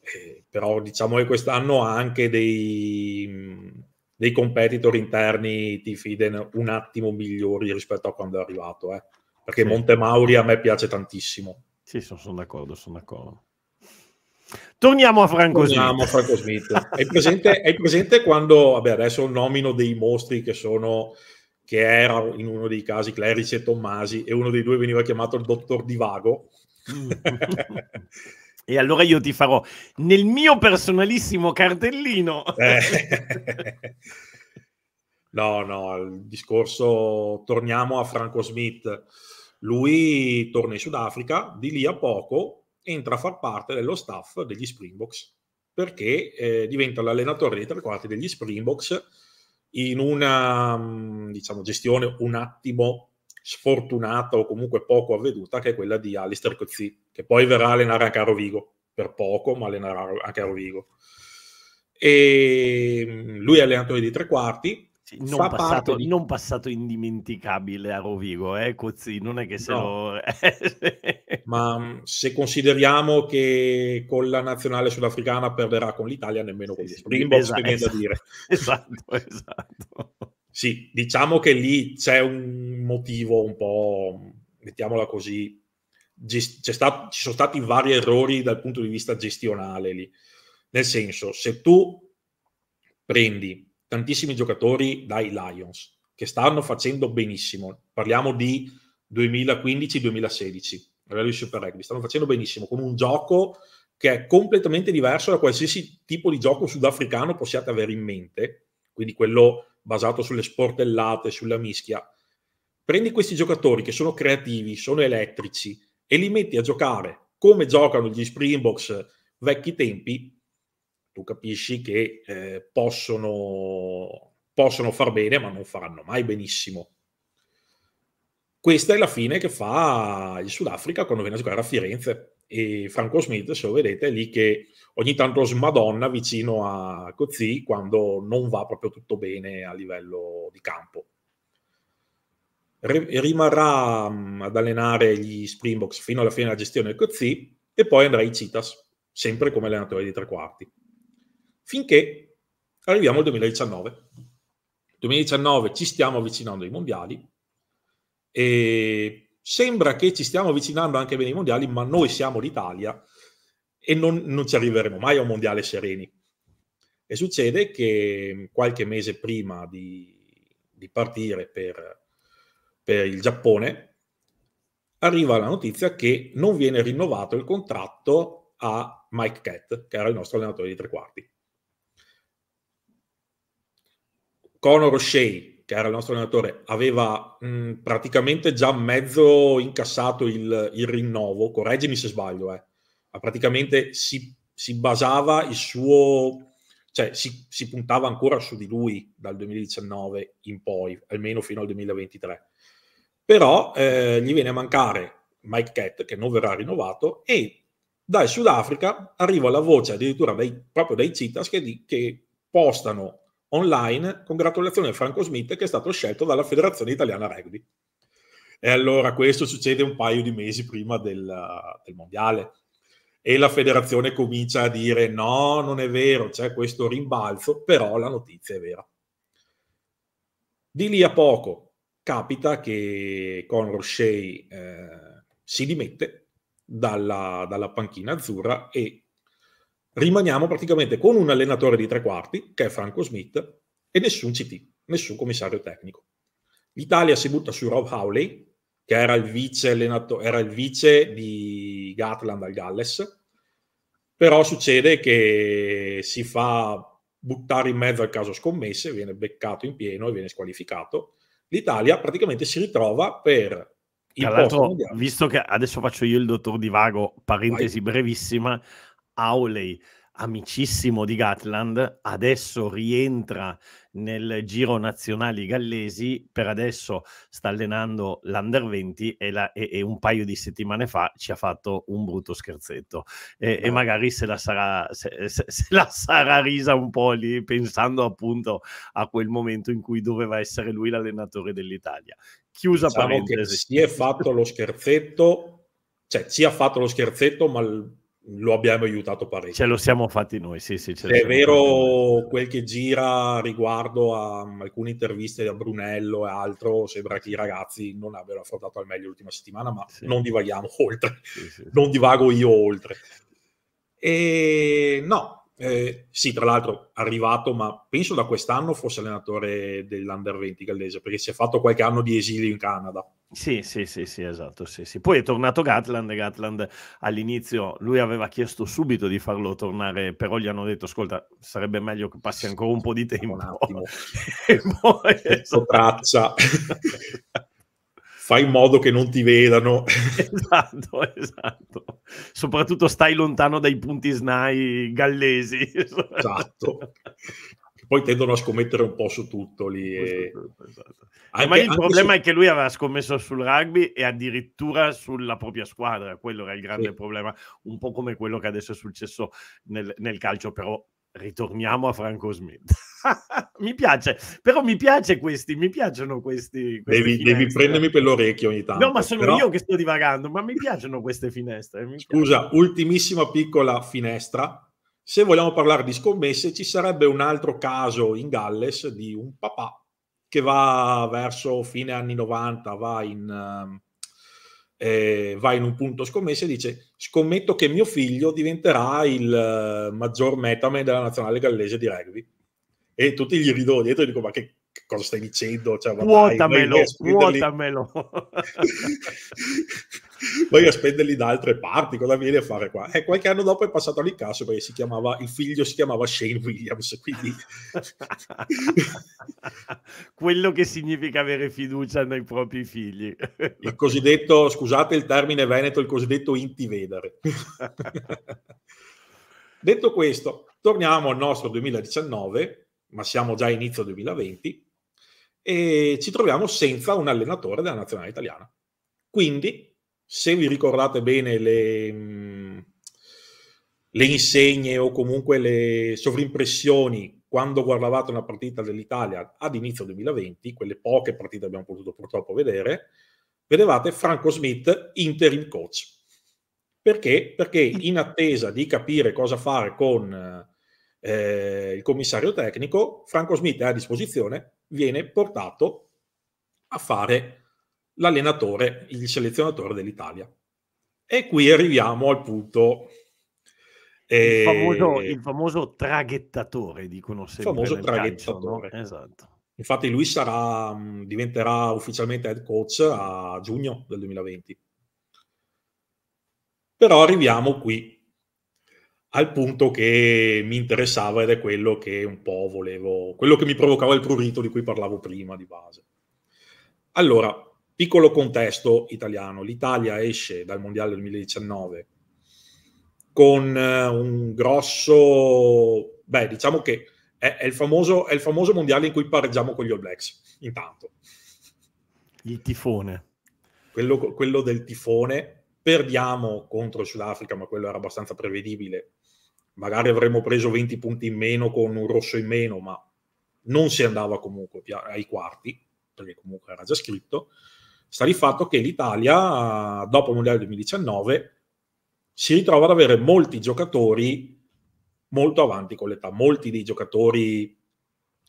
Speaker 2: Eh, però diciamo che quest'anno ha anche dei, dei competitor interni ti fiden un attimo migliori rispetto a quando è arrivato, eh. perché sì. Montemauri a
Speaker 1: me piace tantissimo. Sì, sono, sono d'accordo, sono d'accordo. Torniamo a Franco
Speaker 2: Torniamo Smith. A Franco Smith. è, presente, è presente quando, vabbè, adesso nomino dei mostri che sono che era in uno dei casi Clerici e Tommasi, e uno dei due veniva chiamato il
Speaker 1: dottor Divago. e allora io ti farò nel mio personalissimo cartellino. Eh.
Speaker 2: no, no, il discorso, torniamo a Franco Smith. Lui torna in Sudafrica, di lì a poco entra a far parte dello staff degli Springboks, perché eh, diventa l'allenatore dei tre quarti degli Springboks in una mm, diciamo, gestione un attimo sfortunata o comunque poco avveduta, che è quella di Alistair Cozzi, che poi verrà a allenare a Caro Vigo, per poco, ma allenare a Caro Vigo. E mm, lui è allenatore di tre quarti, sì, non, passato, di...
Speaker 1: non, passato, indimenticabile a Rovigo, eh, Cozzi, non è che se no. lo... Eh, Ma mm, se consideriamo che con la nazionale sudafricana
Speaker 2: perderà con l'Italia, nemmeno con gli Springboks, esatto, esatto, da dire. Esatto, esatto. sì, diciamo che lì c'è un motivo un po', mettiamola così, stato, ci sono stati vari errori dal punto di vista gestionale lì. Nel senso, se tu prendi tantissimi giocatori dai Lions che stanno facendo benissimo. Parliamo di 2015-2016, Rally Super Rugby, stanno facendo benissimo con un gioco che è completamente diverso da qualsiasi tipo di gioco sudafricano possiate avere in mente, quindi quello basato sulle sportellate, sulla mischia. Prendi questi giocatori che sono creativi, sono elettrici e li metti a giocare come giocano gli Springboks vecchi tempi, tu capisci che eh, possono, possono far bene, ma non faranno mai benissimo. Questa è la fine che fa il Sudafrica quando viene a giocare a Firenze. E Franco Smith, se lo vedete, è lì che ogni tanto smadonna vicino a Cozzi quando non va proprio tutto bene a livello di campo. rimarrà mm, ad allenare gli Springboks fino alla fine della gestione del Cozzi e poi andrà ai Citas, sempre come allenatore di tre quarti finché arriviamo al 2019. 2019 ci stiamo avvicinando ai mondiali e sembra che ci stiamo avvicinando anche bene ai mondiali, ma noi siamo l'Italia e non, non ci arriveremo mai a un mondiale sereni. E succede che qualche mese prima di, di partire per, per il Giappone arriva la notizia che non viene rinnovato il contratto a Mike Cat, che era il nostro allenatore di tre quarti. Conor O'Shea, che era il nostro allenatore, aveva mh, praticamente già mezzo incassato il, il, rinnovo, correggimi se sbaglio, eh. praticamente si, si basava il suo, cioè si, si, puntava ancora su di lui dal 2019 in poi, almeno fino al 2023. Però eh, gli viene a mancare Mike Cat, che non verrà rinnovato, e dal Sudafrica arriva la voce addirittura dai, proprio dai Citas che, che postano online, congratulazioni a Franco Smith che è stato scelto dalla Federazione Italiana Rugby. E allora questo succede un paio di mesi prima del, del mondiale e la federazione comincia a dire no, non è vero, c'è questo rimbalzo, però la notizia è vera. Di lì a poco capita che Conor Shea eh, si dimette dalla, dalla panchina azzurra e rimaniamo praticamente con un allenatore di tre quarti, che è Franco Smith, e nessun CT, nessun commissario tecnico. L'Italia si butta su Rob Howley, che era il vice, era il vice di Gatland al Galles, però succede che si fa buttare in mezzo al caso scommesse, viene beccato in pieno e viene squalificato. L'Italia praticamente si ritrova per il Tra
Speaker 1: visto che adesso faccio io il dottor Divago, parentesi Vai. brevissima, Auley, amicissimo di Gatland, adesso rientra nel giro nazionali gallesi, per adesso sta allenando l'Under 20 e, la, e, e un paio di settimane fa ci ha fatto un brutto scherzetto e, e magari se la, sarà, se, se, se la, sarà, risa un po' lì pensando appunto a quel momento in cui doveva essere lui l'allenatore dell'Italia. Chiusa diciamo parentesi. si è fatto lo scherzetto,
Speaker 2: cioè ci ha fatto lo scherzetto, ma il lo abbiamo aiutato parecchio. Ce lo
Speaker 1: siamo fatti noi, sì, sì. è vero
Speaker 2: quel che gira riguardo a mm, alcune interviste da Brunello e altro, sembra che i ragazzi non abbiano affrontato al meglio l'ultima settimana, ma sì. non divaghiamo oltre, sì, sì. non divago io oltre. E no, eh, sì, tra l'altro arrivato, ma penso da quest'anno fosse allenatore dell'Under 20
Speaker 1: gallese, perché si è fatto qualche anno di esilio in Canada. Sì, sì, sì, sì, esatto, sì, sì. Poi è tornato Gatland e Gatland all'inizio lui aveva chiesto subito di farlo tornare, però gli hanno detto, ascolta, sarebbe meglio che passi ancora un po' di tempo. Un attimo. poi... Esatto. Traccia. fai in modo che non ti vedano. Esatto, esatto. Soprattutto stai lontano dai punti SNAI gallesi. Esatto
Speaker 2: poi tendono a scommettere un po' su tutto lì. E...
Speaker 1: Esatto. Eh, anche, Ma il problema su... è che lui aveva scommesso sul rugby e addirittura sulla propria squadra, quello era il grande sì. problema, un po' come quello che adesso è successo nel, nel calcio, però ritorniamo a Franco Smith. mi piace, però mi piace questi, mi piacciono questi. Devi, devi, prendermi per l'orecchio ogni tanto. No, ma sono però... io che sto divagando, ma mi piacciono queste finestre. Scusa,
Speaker 2: piacciono. ultimissima piccola finestra se vogliamo parlare di scommesse, ci sarebbe un altro caso in Galles di un papà che va verso fine anni 90, va in, ehm, eh, va in un punto scommesse e dice scommetto che mio figlio diventerà il eh, maggior metaman della nazionale gallese di rugby. E tutti gli ridono dietro e dico ma che cosa stai dicendo? Cioè, vuotamelo, vuotamelo. vai a spenderli da altre parti, cosa vieni a fare qua? E eh, qualche anno dopo è passato all'incasso perché si chiamava, il figlio
Speaker 1: si chiamava Shane Williams, quindi... Quello che significa avere fiducia nei propri figli. il cosiddetto, scusate il termine
Speaker 2: veneto, il cosiddetto intivedere. Detto questo, torniamo al nostro 2019, ma siamo già a inizio 2020, e ci troviamo senza un allenatore della nazionale italiana. Quindi se vi ricordate bene le, mm, le insegne o comunque le sovrimpressioni quando guardavate una partita dell'Italia ad inizio 2020, quelle poche partite abbiamo potuto purtroppo vedere, vedevate Franco Smith interim coach. Perché? Perché mm. in attesa di capire cosa fare con eh, il commissario tecnico, Franco Smith è a disposizione, viene portato a fare l'allenatore, il selezionatore dell'Italia. E qui arriviamo al punto... Eh, il, famoso, il,
Speaker 1: famoso, traghettatore, dicono sempre. Il famoso traghettatore. Calcio, no? Esatto. Infatti lui sarà,
Speaker 2: mm, diventerà ufficialmente head coach a giugno del 2020. Però arriviamo qui al punto che mi interessava ed è quello che un po' volevo, quello che mi provocava il prurito di cui parlavo prima di base. Allora, Piccolo contesto italiano, l'Italia esce dal Mondiale 2019 con eh, un grosso, beh diciamo che è, è, il, famoso, è il famoso mondiale in cui pareggiamo con gli All Blacks,
Speaker 1: intanto. Il tifone.
Speaker 2: Quello, quello del tifone, perdiamo contro il Sudafrica, ma quello era abbastanza prevedibile. Magari avremmo preso 20 punti in meno con un rosso in meno, ma non si andava comunque ai quarti, perché comunque era già scritto sta di fatto che l'Italia, dopo il Mondiale 2019, si ritrova ad avere molti giocatori molto avanti con l'età. Molti dei giocatori,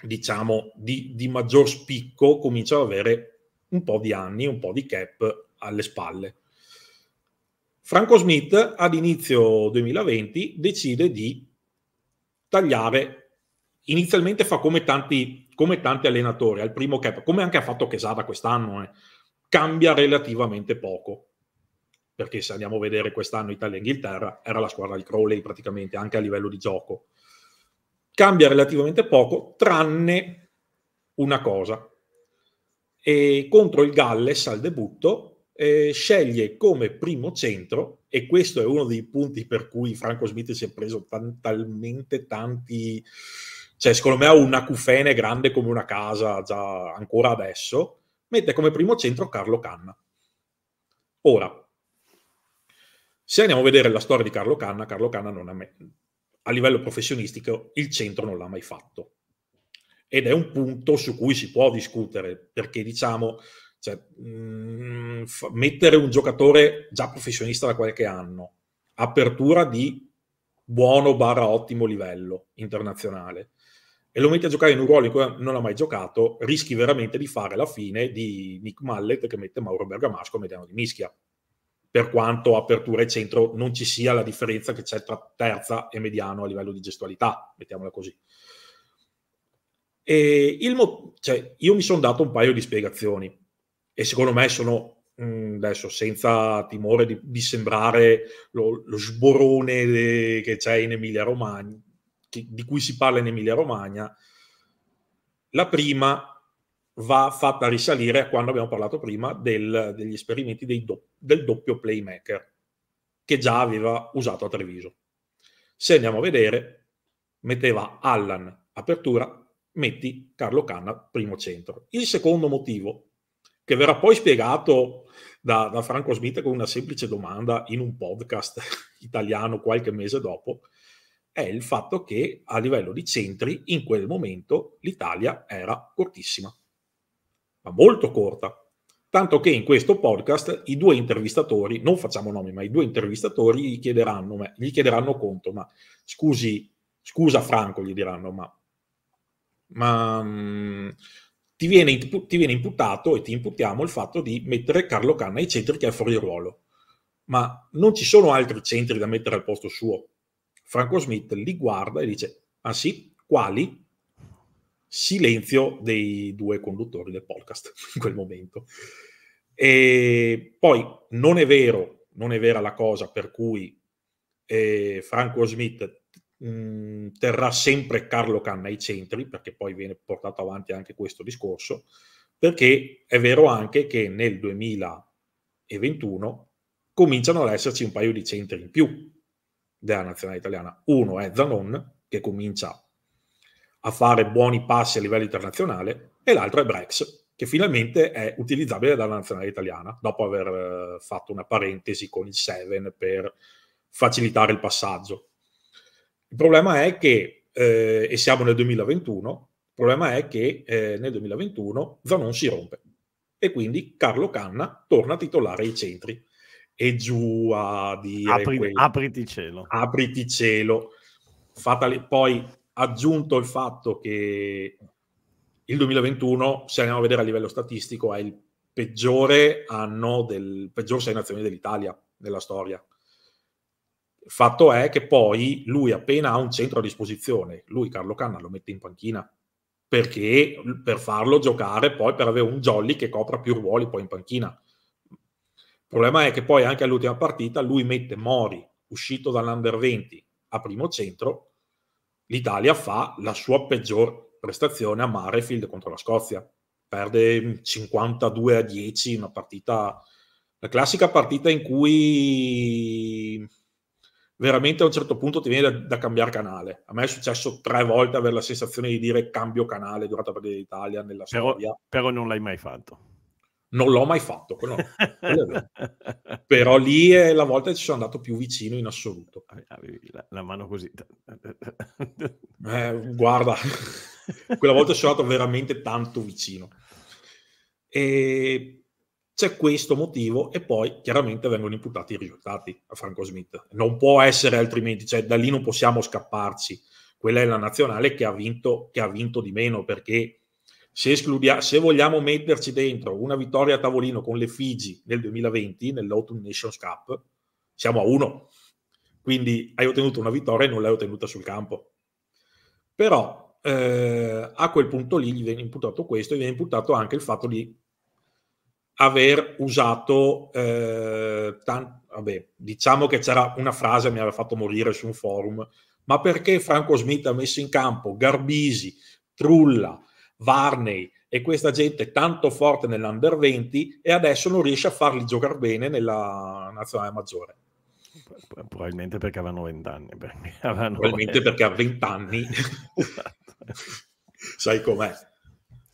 Speaker 2: diciamo, di, di maggior spicco cominciano ad avere un po' di anni, un po' di cap alle spalle. Franco Smith ad inizio 2020 decide di tagliare, inizialmente fa come tanti, come tanti allenatori, al primo cap, come anche ha fatto Quesada quest'anno, eh cambia relativamente poco. Perché se andiamo a vedere quest'anno Italia e Inghilterra, era la squadra di Crowley praticamente, anche a livello di gioco. Cambia relativamente poco, tranne una cosa. E contro il Galles al debutto eh, sceglie come primo centro, e questo è uno dei punti per cui Franco Smith si è preso tan- talmente tanti... Cioè, secondo me ha una cufene grande come una casa, già ancora adesso mette come primo centro Carlo Canna. Ora, se andiamo a vedere la storia di Carlo Canna, Carlo Canna mai, a livello professionistico il centro non l'ha mai fatto. Ed è un punto su cui si può discutere, perché diciamo, cioè, mh, mm, mettere un giocatore già professionista da qualche anno, apertura di buono barra ottimo livello internazionale, e lo metti a giocare in un ruolo in cui non ha mai giocato, rischi veramente di fare la fine di Nick Mallet che mette Mauro Bergamasco a mediano di mischia. Per quanto apertura e centro non ci sia la differenza che c'è tra terza e mediano a livello di gestualità, mettiamola così. Mo- cioè, io mi sono dato un paio di spiegazioni e secondo me sono mm, adesso senza timore di, di sembrare lo, lo sborone de- che c'è in Emilia Romagna che, di cui si parla in Emilia-Romagna. La prima va fatta risalire a quando abbiamo parlato prima del, degli esperimenti do, del doppio playmaker che già aveva usato a Treviso. Se andiamo a vedere, metteva Allan apertura, metti Carlo Canna primo centro. Il secondo motivo, che verrà poi spiegato da, da Franco Smith con una semplice domanda in un podcast italiano qualche mese dopo, è il fatto che a livello di centri in quel momento l'Italia era cortissima, ma molto corta. Tanto che in questo podcast i due intervistatori, non facciamo nomi, ma i due intervistatori gli chiederanno, gli chiederanno conto, ma scusi, scusa Franco, gli diranno, ma, ma mh, mm, ti, viene, ti viene imputato e ti imputiamo il fatto di mettere Carlo Canna ai centri che è fuori ruolo. Ma non ci sono altri centri da mettere al posto suo, Franco Smith li guarda e dice, ah sì, quali? Silenzio dei due conduttori del podcast in quel momento. E poi non è vero, non è vera la cosa per cui eh, Franco Smith mh, mm, terrà sempre Carlo Canna ai centri, perché poi viene portato avanti anche questo discorso, perché è vero anche che nel 2021 cominciano ad esserci un paio di centri in più della nazionale italiana. Uno è Zanon, che comincia a fare buoni passi a livello internazionale, e l'altro è Brex, che finalmente è utilizzabile dalla nazionale italiana, dopo aver eh, fatto una parentesi con il Seven per facilitare il passaggio. Il problema è che, eh, e siamo nel 2021, il problema è che eh, nel 2021 Zanon si rompe e quindi Carlo Canna torna a titolare i centri e giù a dire Apri, quel, apriti cielo apriti cielo fatale, poi aggiunto il fatto che il 2021 se andiamo a vedere a livello statistico è il peggiore anno del peggior sei nazioni dell'Italia nella storia il fatto è che poi lui appena ha un centro a disposizione lui Carlo Canna lo mette in panchina perché per farlo giocare poi per avere un jolly che copra più ruoli poi in panchina il problema è che poi anche all'ultima partita lui mette Mori, uscito dall'Under 20, a primo centro, l'Italia fa la sua peggior prestazione a Marefield contro la Scozia. Perde 52 a 10, una partita, la classica partita in cui veramente a un certo punto ti viene da, da cambiare canale. A me è successo tre volte avere la sensazione di dire cambio canale durante la partita d'Italia nella però, Però non l'hai mai fatto. Non l'ho mai fatto, quello, quello però lì è la volta che ci sono andato più vicino in assoluto. Ah, la, la mano così. Eh, guarda, quella volta sono andato veramente tanto vicino. E c'è questo motivo e poi chiaramente vengono imputati i risultati a Franco Smith. Non può essere altrimenti, cioè da lì non possiamo scapparci. Quella è la nazionale che ha vinto, che ha vinto di meno perché se, escludia- se vogliamo metterci dentro una vittoria a tavolino con le Figi nel 2020, nell'Autumn Nations Cup, siamo a uno. Quindi hai ottenuto una vittoria e non l'hai ottenuta sul campo. Però eh, a quel punto lì gli viene imputato questo e viene imputato anche il fatto di aver usato eh, tan- vabbè, diciamo che c'era una frase che mi aveva fatto morire su un forum, ma perché Franco Smith ha messo in campo Garbisi, Trulla, Varney e questa gente tanto forte nell'Under 20 e adesso non riesce a farli giocare bene nella nazionale
Speaker 1: maggiore. Probabilmente perché avevano 20 anni. Perché avevano... Probabilmente perché a 20 anni sai com'è.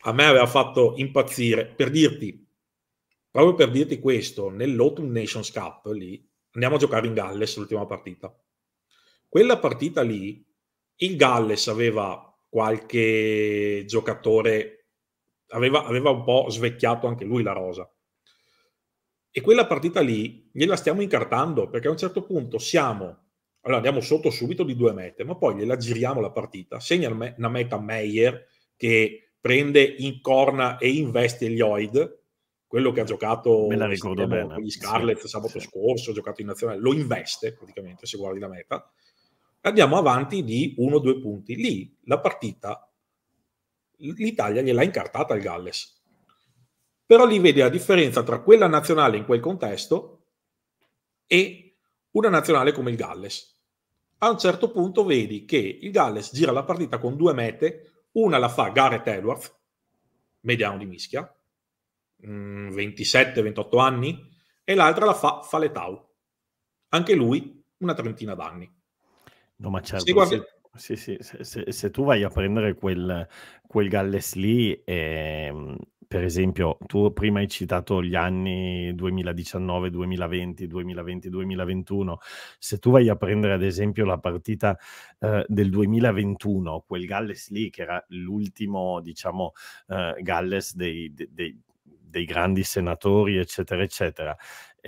Speaker 1: A
Speaker 2: me aveva fatto impazzire. Per dirti, proprio per dirti questo, nell'Autumn Nations Cup lì andiamo a giocare in Galles l'ultima partita. Quella partita lì, il Galles aveva qualche giocatore aveva, aveva un po' svecchiato anche lui la rosa. E quella partita lì gliela stiamo incartando perché a un certo punto siamo allora andiamo sotto subito di due mete, ma poi gliela giriamo la partita. Segna una meta Meyer che prende in corna e investe gli Oid, quello che ha giocato Me la ricordo bene. con gli Scarlet sì, sabato sì. scorso, ha giocato in nazionale, lo investe praticamente se guardi la meta andiamo avanti di uno o due punti. Lì la partita, l'Italia gliel'ha incartata al Galles. Però lì vede la differenza tra quella nazionale in quel contesto e una nazionale come il Galles. A un certo punto vedi che il Galles gira la partita con due mete, una la fa Gareth Edwards, mediano di mischia, 27-28 mm, anni, e l'altra la fa Faletau, anche lui una trentina d'anni.
Speaker 1: No, ma certo, sì, se, sì, sì, se, se, tu vai a prendere quel, quel Galles lì, eh, per esempio, tu prima hai citato gli anni 2019, 2020, 2020, 2021. Se tu vai a prendere, ad esempio, la partita eh, del 2021, quel Galles lì, che era l'ultimo, diciamo, eh, Galles dei, dei, dei grandi senatori, eccetera, eccetera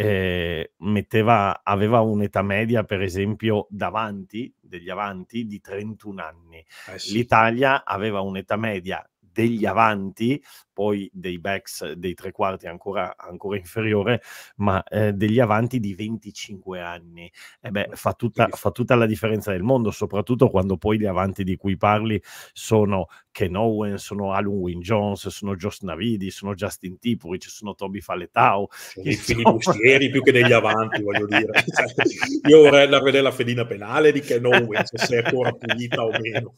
Speaker 1: eh, metteva, aveva un'età media, per esempio, davanti, degli avanti, di 31 anni. Eh sì. L'Italia aveva un'età media degli avanti, poi dei backs, dei tre quarti ancora, ancora inferiore, ma eh, degli avanti di 25 anni. E eh beh, fa tutta, fa tutta la differenza del mondo, soprattutto quando poi gli avanti di cui parli sono Ken Owen, sono Alun Win Jones, sono Josh Navidi, sono Justin Tipovic, sono Toby Faletau. Sono sono... i bustieri più che degli avanti, voglio dire. Cioè, io vorrei andare a vedere la fedina penale di Ken Owen, se è ancora pulita o meno.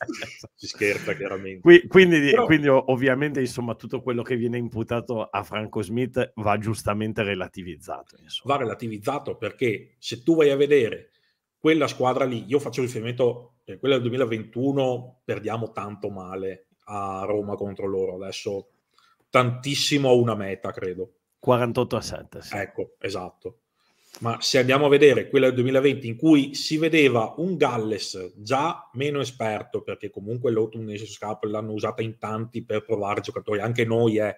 Speaker 2: Si scherza chiaramente. Qui, quindi, Però... quindi,
Speaker 1: ovviamente, insomma, tutto quello che viene imputato a Franco Smith va giustamente relativizzato.
Speaker 2: Insomma. Va relativizzato perché se tu vai a vedere quella squadra lì, io faccio riferimento, a eh, quella del 2021 perdiamo tanto male a Roma contro loro. Adesso tantissimo a una meta, credo. 48 a 7. Sì. Ecco, esatto. Ma se andiamo a vedere quella del 2020 in cui si vedeva un Galles già meno esperto, perché comunque l'Autumn Nations Cup l'hanno usata in tanti per provare giocatori, anche noi è, eh,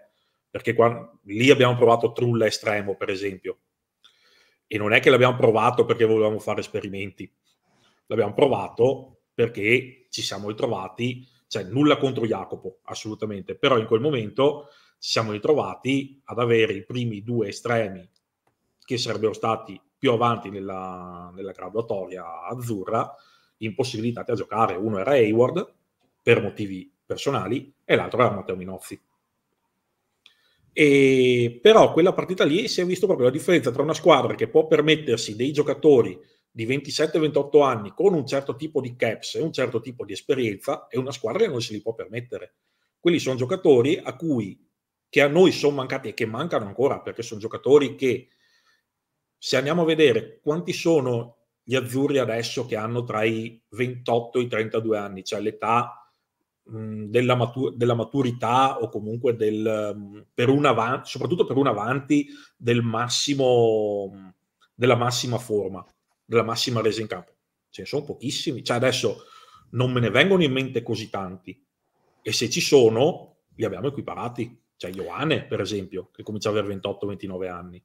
Speaker 2: perché qua, lì abbiamo provato Trulla Estremo, per esempio, e non è che l'abbiamo provato perché volevamo fare esperimenti, l'abbiamo provato perché ci siamo ritrovati cioè nulla contro Jacopo, assolutamente, però in quel momento ci siamo ritrovati ad avere i primi due estremi che sarebbero stati più avanti nella, nella graduatoria azzurra, impossibilitati a giocare. Uno era Hayward, per motivi personali, e l'altro era Matteo Minozzi. E, però quella partita lì si è visto proprio la differenza tra una squadra che può permettersi dei giocatori di 27-28 anni con un certo tipo di caps e un certo tipo di esperienza è una squadra che non se li può permettere. Quelli sono giocatori a cui, che a noi sono mancati e che mancano ancora perché sono giocatori che, se andiamo a vedere quanti sono gli azzurri adesso che hanno tra i 28 e i 32 anni, cioè l'età della, matur- della, maturità o comunque del, per un avanti, soprattutto per un avanti del massimo, della massima forma della massima resa in campo. Ce ne sono pochissimi. Cioè adesso non me ne vengono in mente così tanti. E se ci sono, li abbiamo equiparati. Cioè Ioane, per esempio, che comincia a avere 28-29 anni.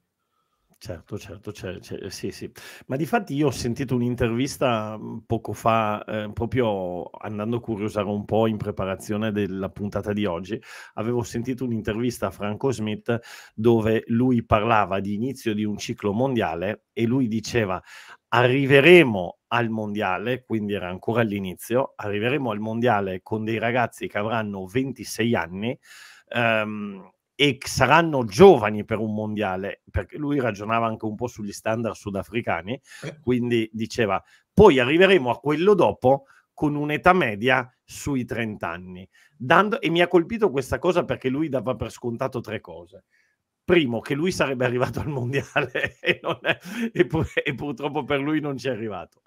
Speaker 1: Certo, certo, certo, cioè, c'è, cioè, eh, sì, sì. Ma di fatti io ho sentito un'intervista mhmm, poco fa, eh, proprio andando a curiosare un po' in preparazione della puntata di oggi, avevo sentito un'intervista a Franco Smith dove lui parlava di inizio di un ciclo mondiale e lui diceva arriveremo al mondiale, quindi era ancora all'inizio, arriveremo al mondiale con dei ragazzi che avranno 26 anni. Ehm, e saranno giovani per un mondiale, perché lui ragionava anche un po' sugli standard sudafricani, eh. quindi diceva poi arriveremo a quello dopo con un'età media sui 30 anni. Dando, e mi ha colpito questa cosa perché lui dava per scontato tre cose. Primo, che lui sarebbe arrivato al mondiale e, è, e, pur, e purtroppo per lui non ci è arrivato.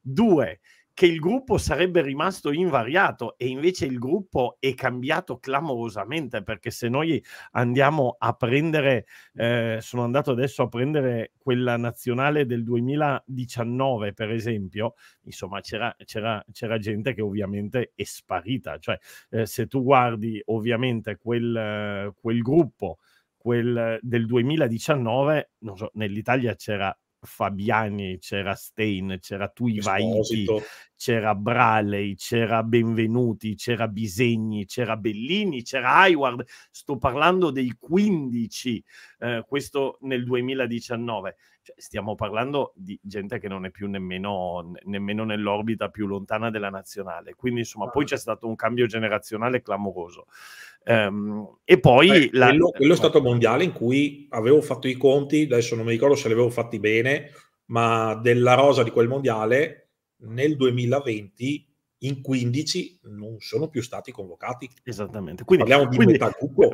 Speaker 1: Due, che il gruppo sarebbe rimasto invariato e invece il gruppo è cambiato clamorosamente perché se noi andiamo a prendere, eh, sono andato adesso a prendere quella nazionale del 2019 per esempio, insomma c'era, c'era, c'era gente che ovviamente è sparita, cioè eh, se tu guardi ovviamente quel, quel gruppo quel, del 2019, non so, nell'Italia c'era Fabiani, c'era Stein, c'era Tuivaiti, c'era Braley, c'era Benvenuti, c'era Bisegni, c'era Bellini, c'era Hayward. Sto parlando dei 15, eh, questo nel 2019. Cioè, stiamo parlando di gente che non è più nemmeno, nemmeno nell'orbita più lontana della nazionale. Quindi, insomma, ah. poi certo. c'è stato un cambio generazionale clamoroso. Um, e poi Beh, la... quello, quello
Speaker 2: è stato mondiale in cui avevo fatto i conti, adesso non mi ricordo se li avevo fatti bene, ma della rosa di quel mondiale nel 2020 in 15 non sono più stati convocati. Esattamente. Quindi, Parliamo
Speaker 1: di quindi,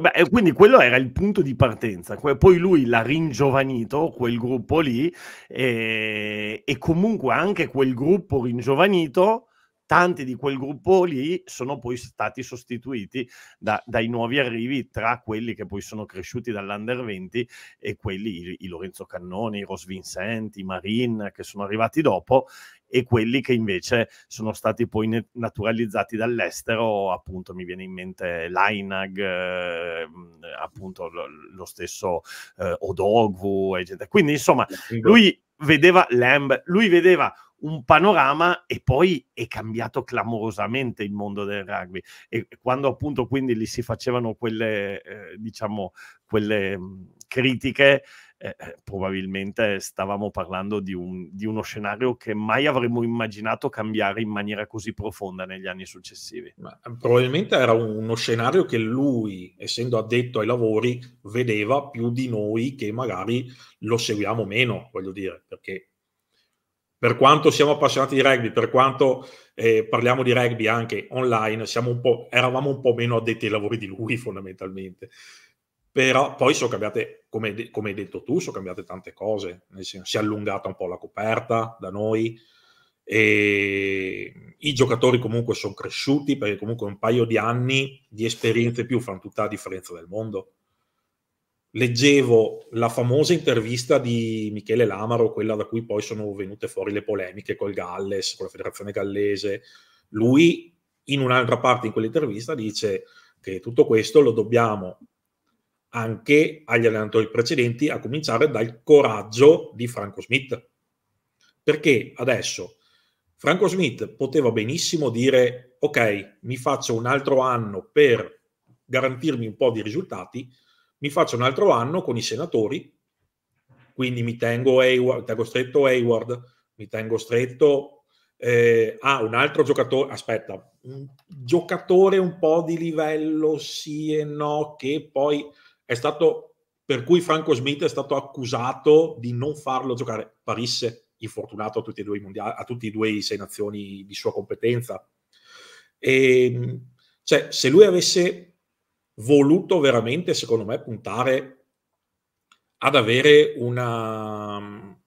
Speaker 1: beh, eh, quindi quello era il punto di partenza. Poi lui l'ha ringiovanito, quel gruppo lì, e, e comunque anche quel gruppo ringiovanito tanti di quel gruppo lì sono poi stati sostituiti da, dai nuovi arrivi tra quelli che poi sono cresciuti dall'Under 20 e quelli, i, i Lorenzo Cannoni, i Ros Vincent, i Marin che sono arrivati dopo e quelli che invece sono stati poi naturalizzati dall'estero, appunto mi viene in mente Lainag, eh, appunto lo, lo stesso eh, Odogwu, gente. Quindi insomma, lui vedeva Lamb, lui vedeva un panorama e poi è cambiato clamorosamente il mondo del rugby e quando appunto quindi lì si facevano quelle eh, diciamo quelle critiche eh, eh, probabilmente stavamo parlando di, un, di, uno scenario che mai avremmo immaginato cambiare in maniera così profonda negli anni successivi. Ma eh,
Speaker 2: probabilmente era uno scenario che lui, essendo addetto ai lavori, vedeva più di noi che magari lo seguiamo meno, voglio dire, perché per quanto siamo appassionati di rugby, per quanto eh, parliamo di rugby anche online, un eravamo un po' meno addetti ai lavori di lui fondamentalmente. Però poi sono cambiate come, come, hai detto tu, sono cambiate tante cose, senso, si è allungata un po' la coperta da noi, e i giocatori comunque sono cresciuti perché comunque un paio di anni di esperienze più fanno tutta la differenza del mondo. Leggevo la famosa intervista di Michele Lamaro, quella da cui poi sono venute fuori le polemiche col Galles, con la federazione gallese. Lui in un'altra parte in quell'intervista dice che tutto questo lo dobbiamo anche agli allenatori precedenti, a cominciare dal coraggio di Franco Smith. Perché adesso Franco Smith poteva benissimo dire ok, mi faccio un altro anno per garantirmi un po' di risultati, mi faccio un altro anno con i senatori, quindi mi tengo, Hayward, tengo stretto Hayward, mi tengo stretto eh, a ah, un altro giocatore, aspetta, un giocatore un po' di livello sì e no, che poi è stato, per cui Franco Smith è stato accusato di non farlo giocare. Parisse, infortunato a tutti e due i, mondiali, a tutti e due i sei nazioni di sua competenza. E, ehm, cioè, se lui avesse voluto veramente, secondo me, puntare ad avere una,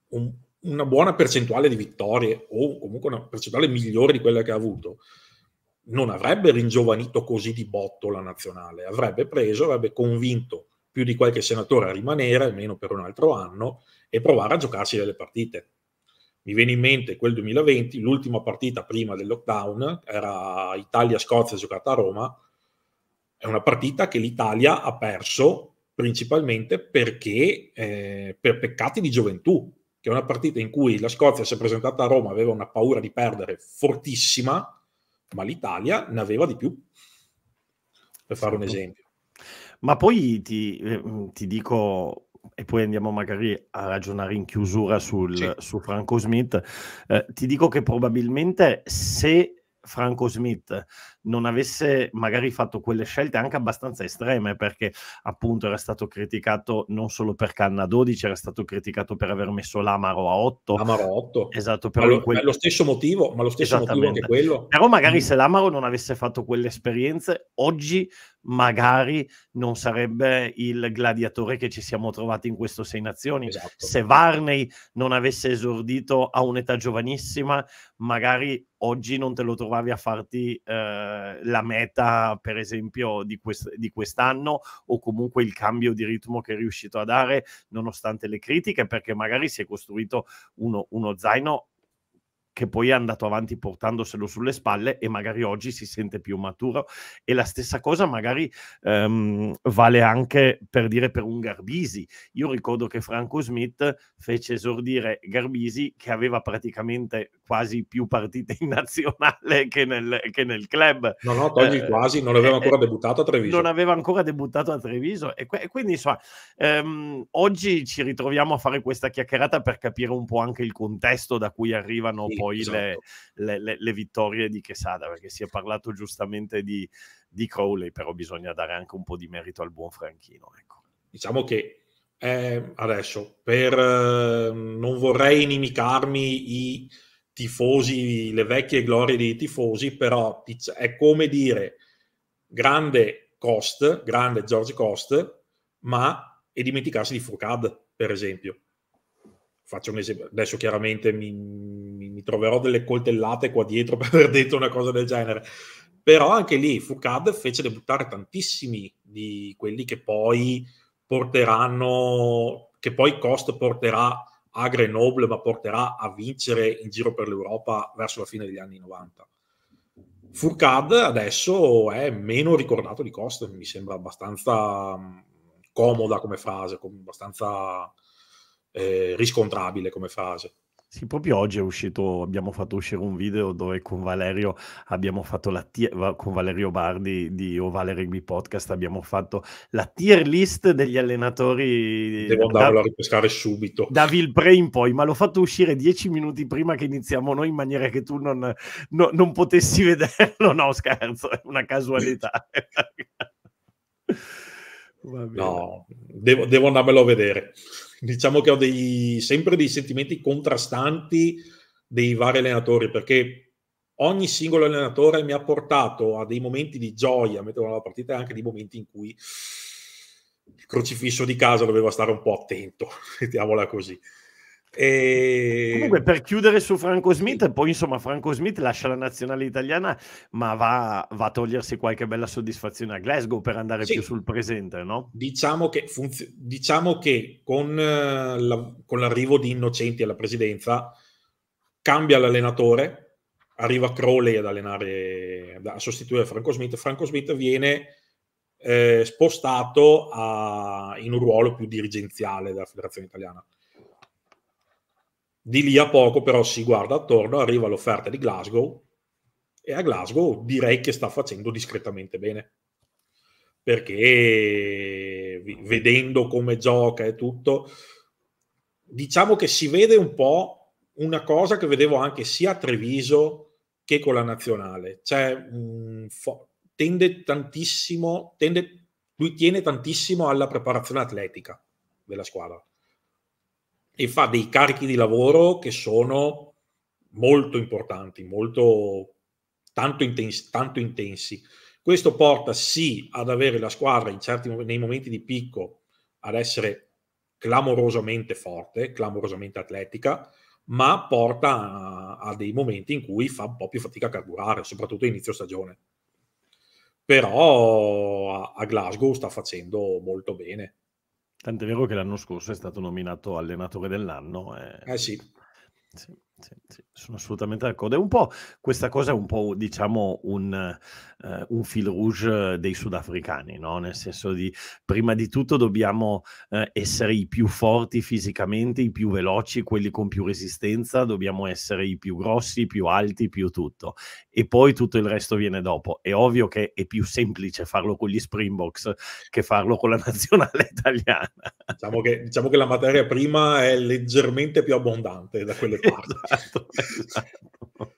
Speaker 2: un, una buona percentuale di vittorie o comunque una percentuale migliore di quella che ha avuto, non avrebbe ringiovanito così di botto la nazionale, avrebbe preso, avrebbe convinto più di qualche senatore a rimanere, almeno per un altro anno, e provare a giocarsi delle partite. Mi viene in mente quel 2020, l'ultima partita prima del lockdown, era Italia-Scozia giocata a Roma, è una partita che l'Italia ha perso principalmente perché eh, per peccati di gioventù, che è una partita in cui la Scozia si è presentata a Roma, aveva una paura di perdere fortissima, ma l'Italia ne aveva di più, per fare un certo. esempio.
Speaker 1: Ma poi ti, ehm, ti, dico, e poi andiamo magari a ragionare in chiusura sul, sì. su Franco Smith, eh, ti dico che probabilmente se Franco Smith non avesse magari fatto quelle scelte anche abbastanza estreme, perché appunto era stato criticato non solo per Canna 12, era stato criticato per aver messo l'Amaro a 8. Amaro a 8. Esatto, però lo, quel... lo stesso motivo, ma lo stesso motivo anche quello. Però magari mm. se l'Amaro non avesse fatto quelle esperienze, oggi magari non sarebbe il gladiatore che ci siamo trovati in questo Sei Nazioni. Esatto. Se Varney non avesse esordito a un'età giovanissima, magari oggi non te lo trovavi a farti... Eh, eh, la meta, per esempio, di, quest- di quest'anno o comunque il cambio di ritmo che è riuscito a dare nonostante le critiche, perché magari si è costruito uno, uno zaino che poi è andato avanti portandoselo sulle spalle e magari oggi si sente più maturo. E la stessa cosa magari um, vale anche per dire per un Garbisi. Io ricordo che Franco Smith fece esordire Garbisi che aveva praticamente quasi più partite in nazionale che nel, che nel club. No, no, togli eh, quasi, non aveva eh, ancora debuttato a Treviso. Non aveva ancora debuttato a Treviso. E, e quindi insomma, ehm, oggi ci ritroviamo a fare questa chiacchierata per capire un po' anche il contesto da cui arrivano sì poi esatto. le, le, le, le, vittorie di Quesada, perché si è parlato giustamente di, di, Crowley, però bisogna dare anche un po' di merito al buon Franchino. Ecco. Diciamo che eh, adesso, per, eh, non vorrei inimicarmi
Speaker 2: i tifosi, le vecchie glorie dei tifosi, però è come dire grande Cost, grande George Cost, ma e dimenticarsi di Foucad, per esempio faccio un esempio, adesso chiaramente mi, mi, mi, troverò delle coltellate qua dietro per aver detto una cosa del genere, però anche lì Foucad fece debuttare tantissimi di quelli che poi porteranno, che poi Cost porterà a Grenoble, ma porterà a vincere in giro per l'Europa verso la fine degli anni 90. Furcad adesso è meno ricordato di Cost, mi sembra abbastanza comoda come frase, abbastanza eh, riscontrabile come frase.
Speaker 1: Sì, proprio oggi è uscito, abbiamo fatto uscire un video dove con Valerio abbiamo fatto la tier, con Valerio Bardi di Ovale Rugby Podcast abbiamo fatto la tier list degli allenatori. Devo andarlo da, a ripescare subito. Da Vilpre in poi, ma l'ho fatto uscire dieci minuti prima che iniziamo noi in maniera che tu non, no, non potessi vederlo. No, scherzo, è una casualità. no,
Speaker 2: devo, devo andarmelo a vedere diciamo che ho dei, sempre dei sentimenti contrastanti dei vari allenatori, perché ogni singolo allenatore mi ha portato a dei momenti di gioia, metterò la partita, e anche dei momenti in cui il crocifisso di casa doveva stare un po' attento, mettiamola così. E... Comunque
Speaker 1: per chiudere su Franco Smith, poi insomma Franco Smith lascia la nazionale italiana ma va, va a togliersi qualche bella soddisfazione a Glasgow per andare sì. più sul presente, no? Diciamo che, funzio- diciamo che con, eh, la- con, l'arrivo di Innocenti alla presidenza
Speaker 2: cambia l'allenatore, arriva Crowley ad allenare, a sostituire Franco Smith, Franco Smith viene eh, spostato a- in un ruolo più dirigenziale della federazione italiana di lì a poco però si guarda attorno, arriva l'offerta di Glasgow e a Glasgow direi che sta facendo discretamente bene perché vedendo come gioca e tutto, diciamo che si vede un po' una cosa che vedevo anche sia a Treviso che con la nazionale, cioè tende tantissimo, tende, lui tiene tantissimo alla preparazione atletica della squadra e fa dei carichi di lavoro che sono molto importanti, molto, tanto, intensi, tanto intensi. Questo porta sì ad avere la squadra certi, nei momenti di picco ad essere clamorosamente forte, clamorosamente atletica, ma porta a, a, dei momenti in cui fa un po' più fatica a carburare, soprattutto inizio stagione. Però a, a Glasgow sta facendo molto bene.
Speaker 1: Tant'è vero che l'anno scorso è stato nominato allenatore dell'anno. E... Eh. eh sì. sì. Sì, sì, sono assolutamente d'accordo. È un po', questa cosa è un po', diciamo, un, eh, un fil rouge dei sudafricani, no? nel senso di prima di tutto dobbiamo eh, essere i più forti fisicamente, i più veloci, quelli con più resistenza, dobbiamo essere i più grossi, i più alti, più tutto. E poi tutto il resto viene dopo. È ovvio che è più semplice farlo con gli Springboks che farlo con la nazionale italiana. Diciamo che, diciamo che la materia prima è
Speaker 2: leggermente più abbondante da quelle parti.
Speaker 1: Esatto esatto, esatto.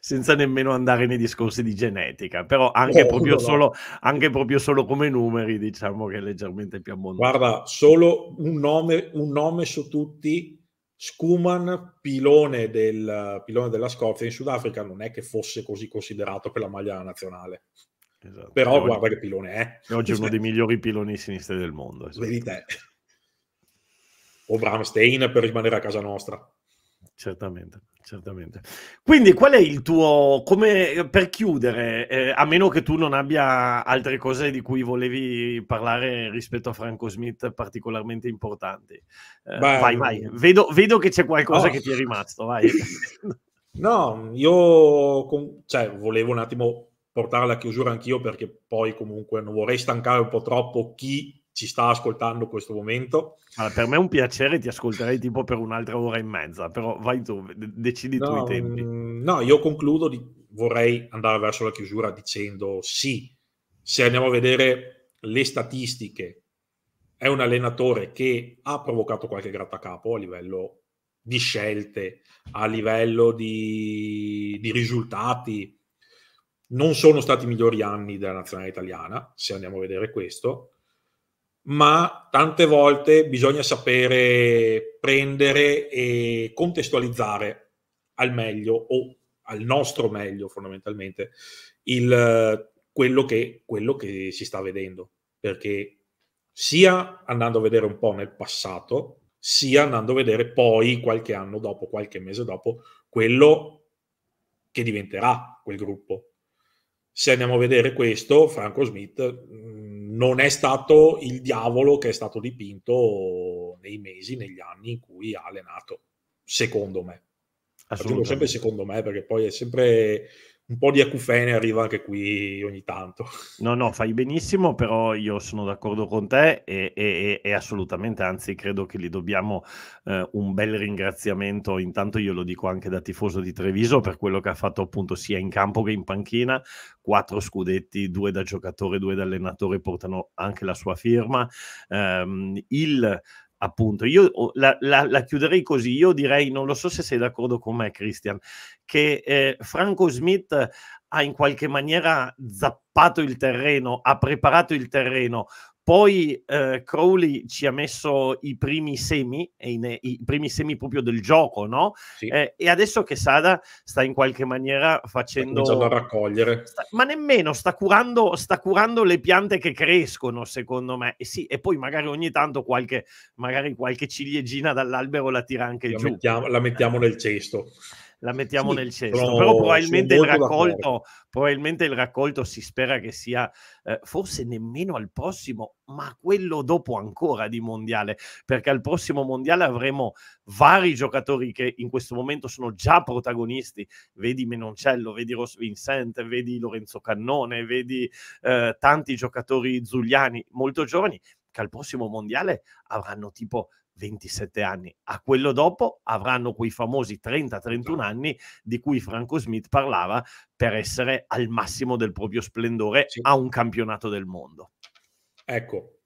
Speaker 1: Senza nemmeno andare nei discorsi di genetica, però anche, oh, proprio, no. solo, anche proprio solo come numeri, diciamo che è leggermente più abbondante. Guarda,
Speaker 2: solo un nome, un nome su tutti, Schumann, pilone, del, pilone, della Scozia in Sudafrica, non è che fosse così considerato per la maglia nazionale. Esatto. Però oggi, guarda che pilone è. Eh. Oggi è uno
Speaker 1: dei migliori piloni sinistri del mondo. Esatto. Vedi te.
Speaker 2: O Bramstein per rimanere a casa nostra
Speaker 1: certamente. Certamente. Quindi qual è il tuo, come per chiudere, eh, a meno che tu non abbia altre cose di cui volevi parlare rispetto a Franco Smith particolarmente importanti, eh, vai, mm. vai, vedo, vedo che c'è qualcosa oh. che ti è rimasto, vai. no, io con, cioè, volevo un attimo
Speaker 2: portare la chiusura anch'io perché poi comunque non vorrei stancare un po' troppo chi ci sta ascoltando in questo momento. Allora, per me è un piacere, ti ascolterei tipo per un'altra ora e mezza, però vai tu, decidi no, tu i tempi. Mm, no, io concludo, di, vorrei andare verso la chiusura dicendo sì, se andiamo a vedere le statistiche, è un allenatore che ha provocato qualche grattacapo a livello di scelte, a livello di, di risultati. Non sono stati i migliori anni della nazionale italiana, se andiamo a vedere questo, ma tante volte bisogna sapere prendere e contestualizzare al meglio o al nostro meglio fondamentalmente il, quello, che, quello che si sta vedendo perché sia andando a vedere un po' nel passato sia andando a vedere poi qualche anno dopo qualche mese dopo quello che diventerà quel gruppo se andiamo a vedere questo Franco Smith non è stato il diavolo che è stato dipinto nei mesi, negli anni in cui ha allenato, secondo me.
Speaker 1: Assolutamente. sempre secondo me, perché poi è sempre un po' di acufene arriva anche qui ogni tanto. No, no, fai benissimo, però io sono d'accordo con te e, e, e assolutamente, anzi credo che gli dobbiamo eh, un bel ringraziamento, intanto io lo dico anche da tifoso di Treviso, per quello che ha fatto appunto sia in campo che in panchina, quattro scudetti, due da giocatore, due da allenatore, portano anche la sua firma. Um, il appunto. Io la, la, la, chiuderei così, io direi, non lo so se sei d'accordo con me Christian, che eh, Franco Smith ha in qualche maniera zappato il terreno, ha preparato il terreno poi eh, Crowley ci ha messo i primi semi, i, i primi semi proprio del gioco, no? Sì. Eh, e adesso che Sada sta in qualche maniera facendo... Sta a raccogliere. Sta, ma nemmeno, sta curando, sta curando, le piante che crescono, secondo me. E sì, e poi magari ogni tanto qualche, magari qualche ciliegina dall'albero la tira anche la giù. Mettiamo, la mettiamo nel cesto la mettiamo sì, nel cesto. Però, però probabilmente, il raccolto, probabilmente il, raccolto, si spera che sia eh, forse nemmeno al prossimo, ma quello dopo ancora di mondiale, perché al prossimo mondiale avremo vari giocatori che in questo momento sono già protagonisti. Vedi Menoncello, vedi Ross Vincent, vedi Lorenzo Cannone, vedi eh, tanti giocatori zuliani molto giovani che al prossimo mondiale avranno tipo 27 anni. A quello dopo avranno quei famosi 30-31 anni di cui Franco Smith parlava per essere al massimo del proprio splendore sì. a un campionato del mondo.
Speaker 2: Ecco,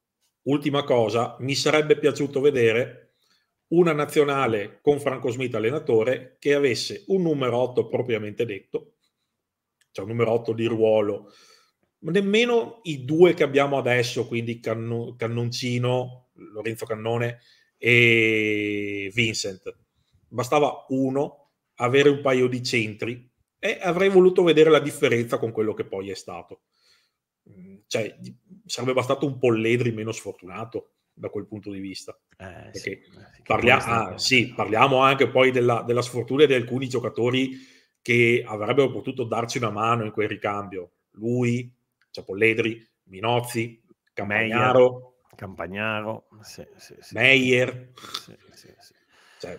Speaker 2: ultima cosa, mi sarebbe piaciuto vedere una nazionale con Franco Smith allenatore che avesse un numero 8 propriamente detto, cioè un numero 8 di ruolo, nemmeno i due che abbiamo adesso, quindi Cannoncino, Lorenzo Cannone e Vincent. Bastava uno, avere un paio di centri e avrei voluto vedere la differenza con quello che poi è stato. Mm, cioè, sarebbe bastato un Polledri meno sfortunato da quel punto di vista. Eh, Perché sì, eh, parliamo, ah, sì, parliamo anche poi della, della sfortuna di alcuni giocatori che avrebbero potuto darci una mano in quel ricambio. Lui, cioè Polledri, Minozzi, Camagnaro, Campagnaro,
Speaker 1: sì, sì, sì. Meyer. Sì, sì, sì. Cioè,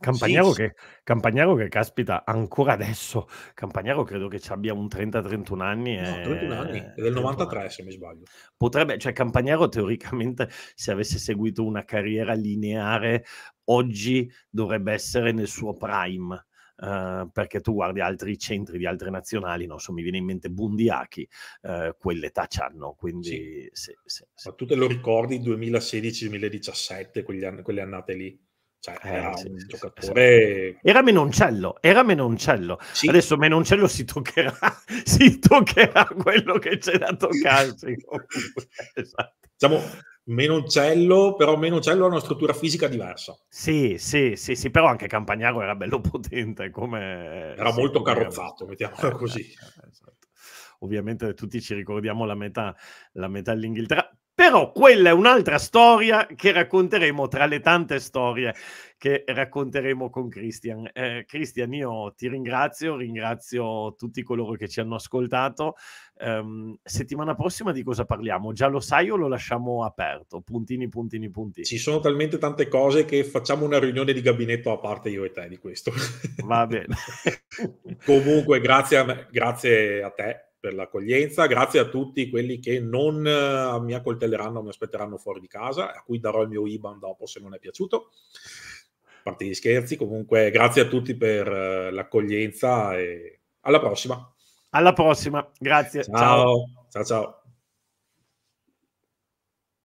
Speaker 1: Campagnaro, sì, che, Campagnaro, Che, caspita ancora adesso, Campagnaro credo che abbia un 30-31 anni. No, 31 anni, è
Speaker 2: del 93 anni. se mi sbaglio.
Speaker 1: Potrebbe, cioè Campagnaro teoricamente se avesse seguito una carriera lineare oggi dovrebbe essere nel suo prime eh, perché tu guardi altri centri di altre nazionali, non so, mi viene in mente Bundiachi, eh, quell'età c'hanno, quindi... Sì. Sì, sì, Ma tu te lo ricordi
Speaker 2: 2016-2017, anni, quelle annate lì? Cioè, eh, era eh, sì, un sì, giocatore. Sì.
Speaker 1: Esatto. Era Menoncello, era Menoncello. Adesso Menoncello si toccherà, si toccherà quello che c'è da toccarsi. esatto. Diciamo, meno uccello, però meno uccello ha una struttura fisica diversa. Sì, sì, sì, sì, però anche Campagnaro era bello potente come... Eh, era sì, molto carrozzato, era... mettiamola eh, così. Eh, eh, esatto. Ovviamente tutti ci ricordiamo la metà, la metà dell'Inghilterra, però quella è un'altra storia che racconteremo tra le tante storie che racconteremo con Christian. Eh, Christian, io ti ringrazio, ringrazio tutti coloro che ci hanno ascoltato. Um, settimana prossima di cosa parliamo? Già lo sai o lo lasciamo aperto? Puntini, puntini, puntini. Ci sono talmente tante cose che facciamo una riunione di gabinetto a parte io e te di
Speaker 2: questo. Va bene. Comunque, grazie a, me, grazie a te per l'accoglienza, grazie a tutti quelli che non eh, mi accoltelleranno, mi aspetteranno fuori di casa, a cui darò il mio IBAN dopo se non è piaciuto. A parte gli scherzi, comunque grazie a tutti per eh, l'accoglienza e alla prossima.
Speaker 1: Alla prossima, grazie. Ciao, ciao.
Speaker 2: ciao. ciao.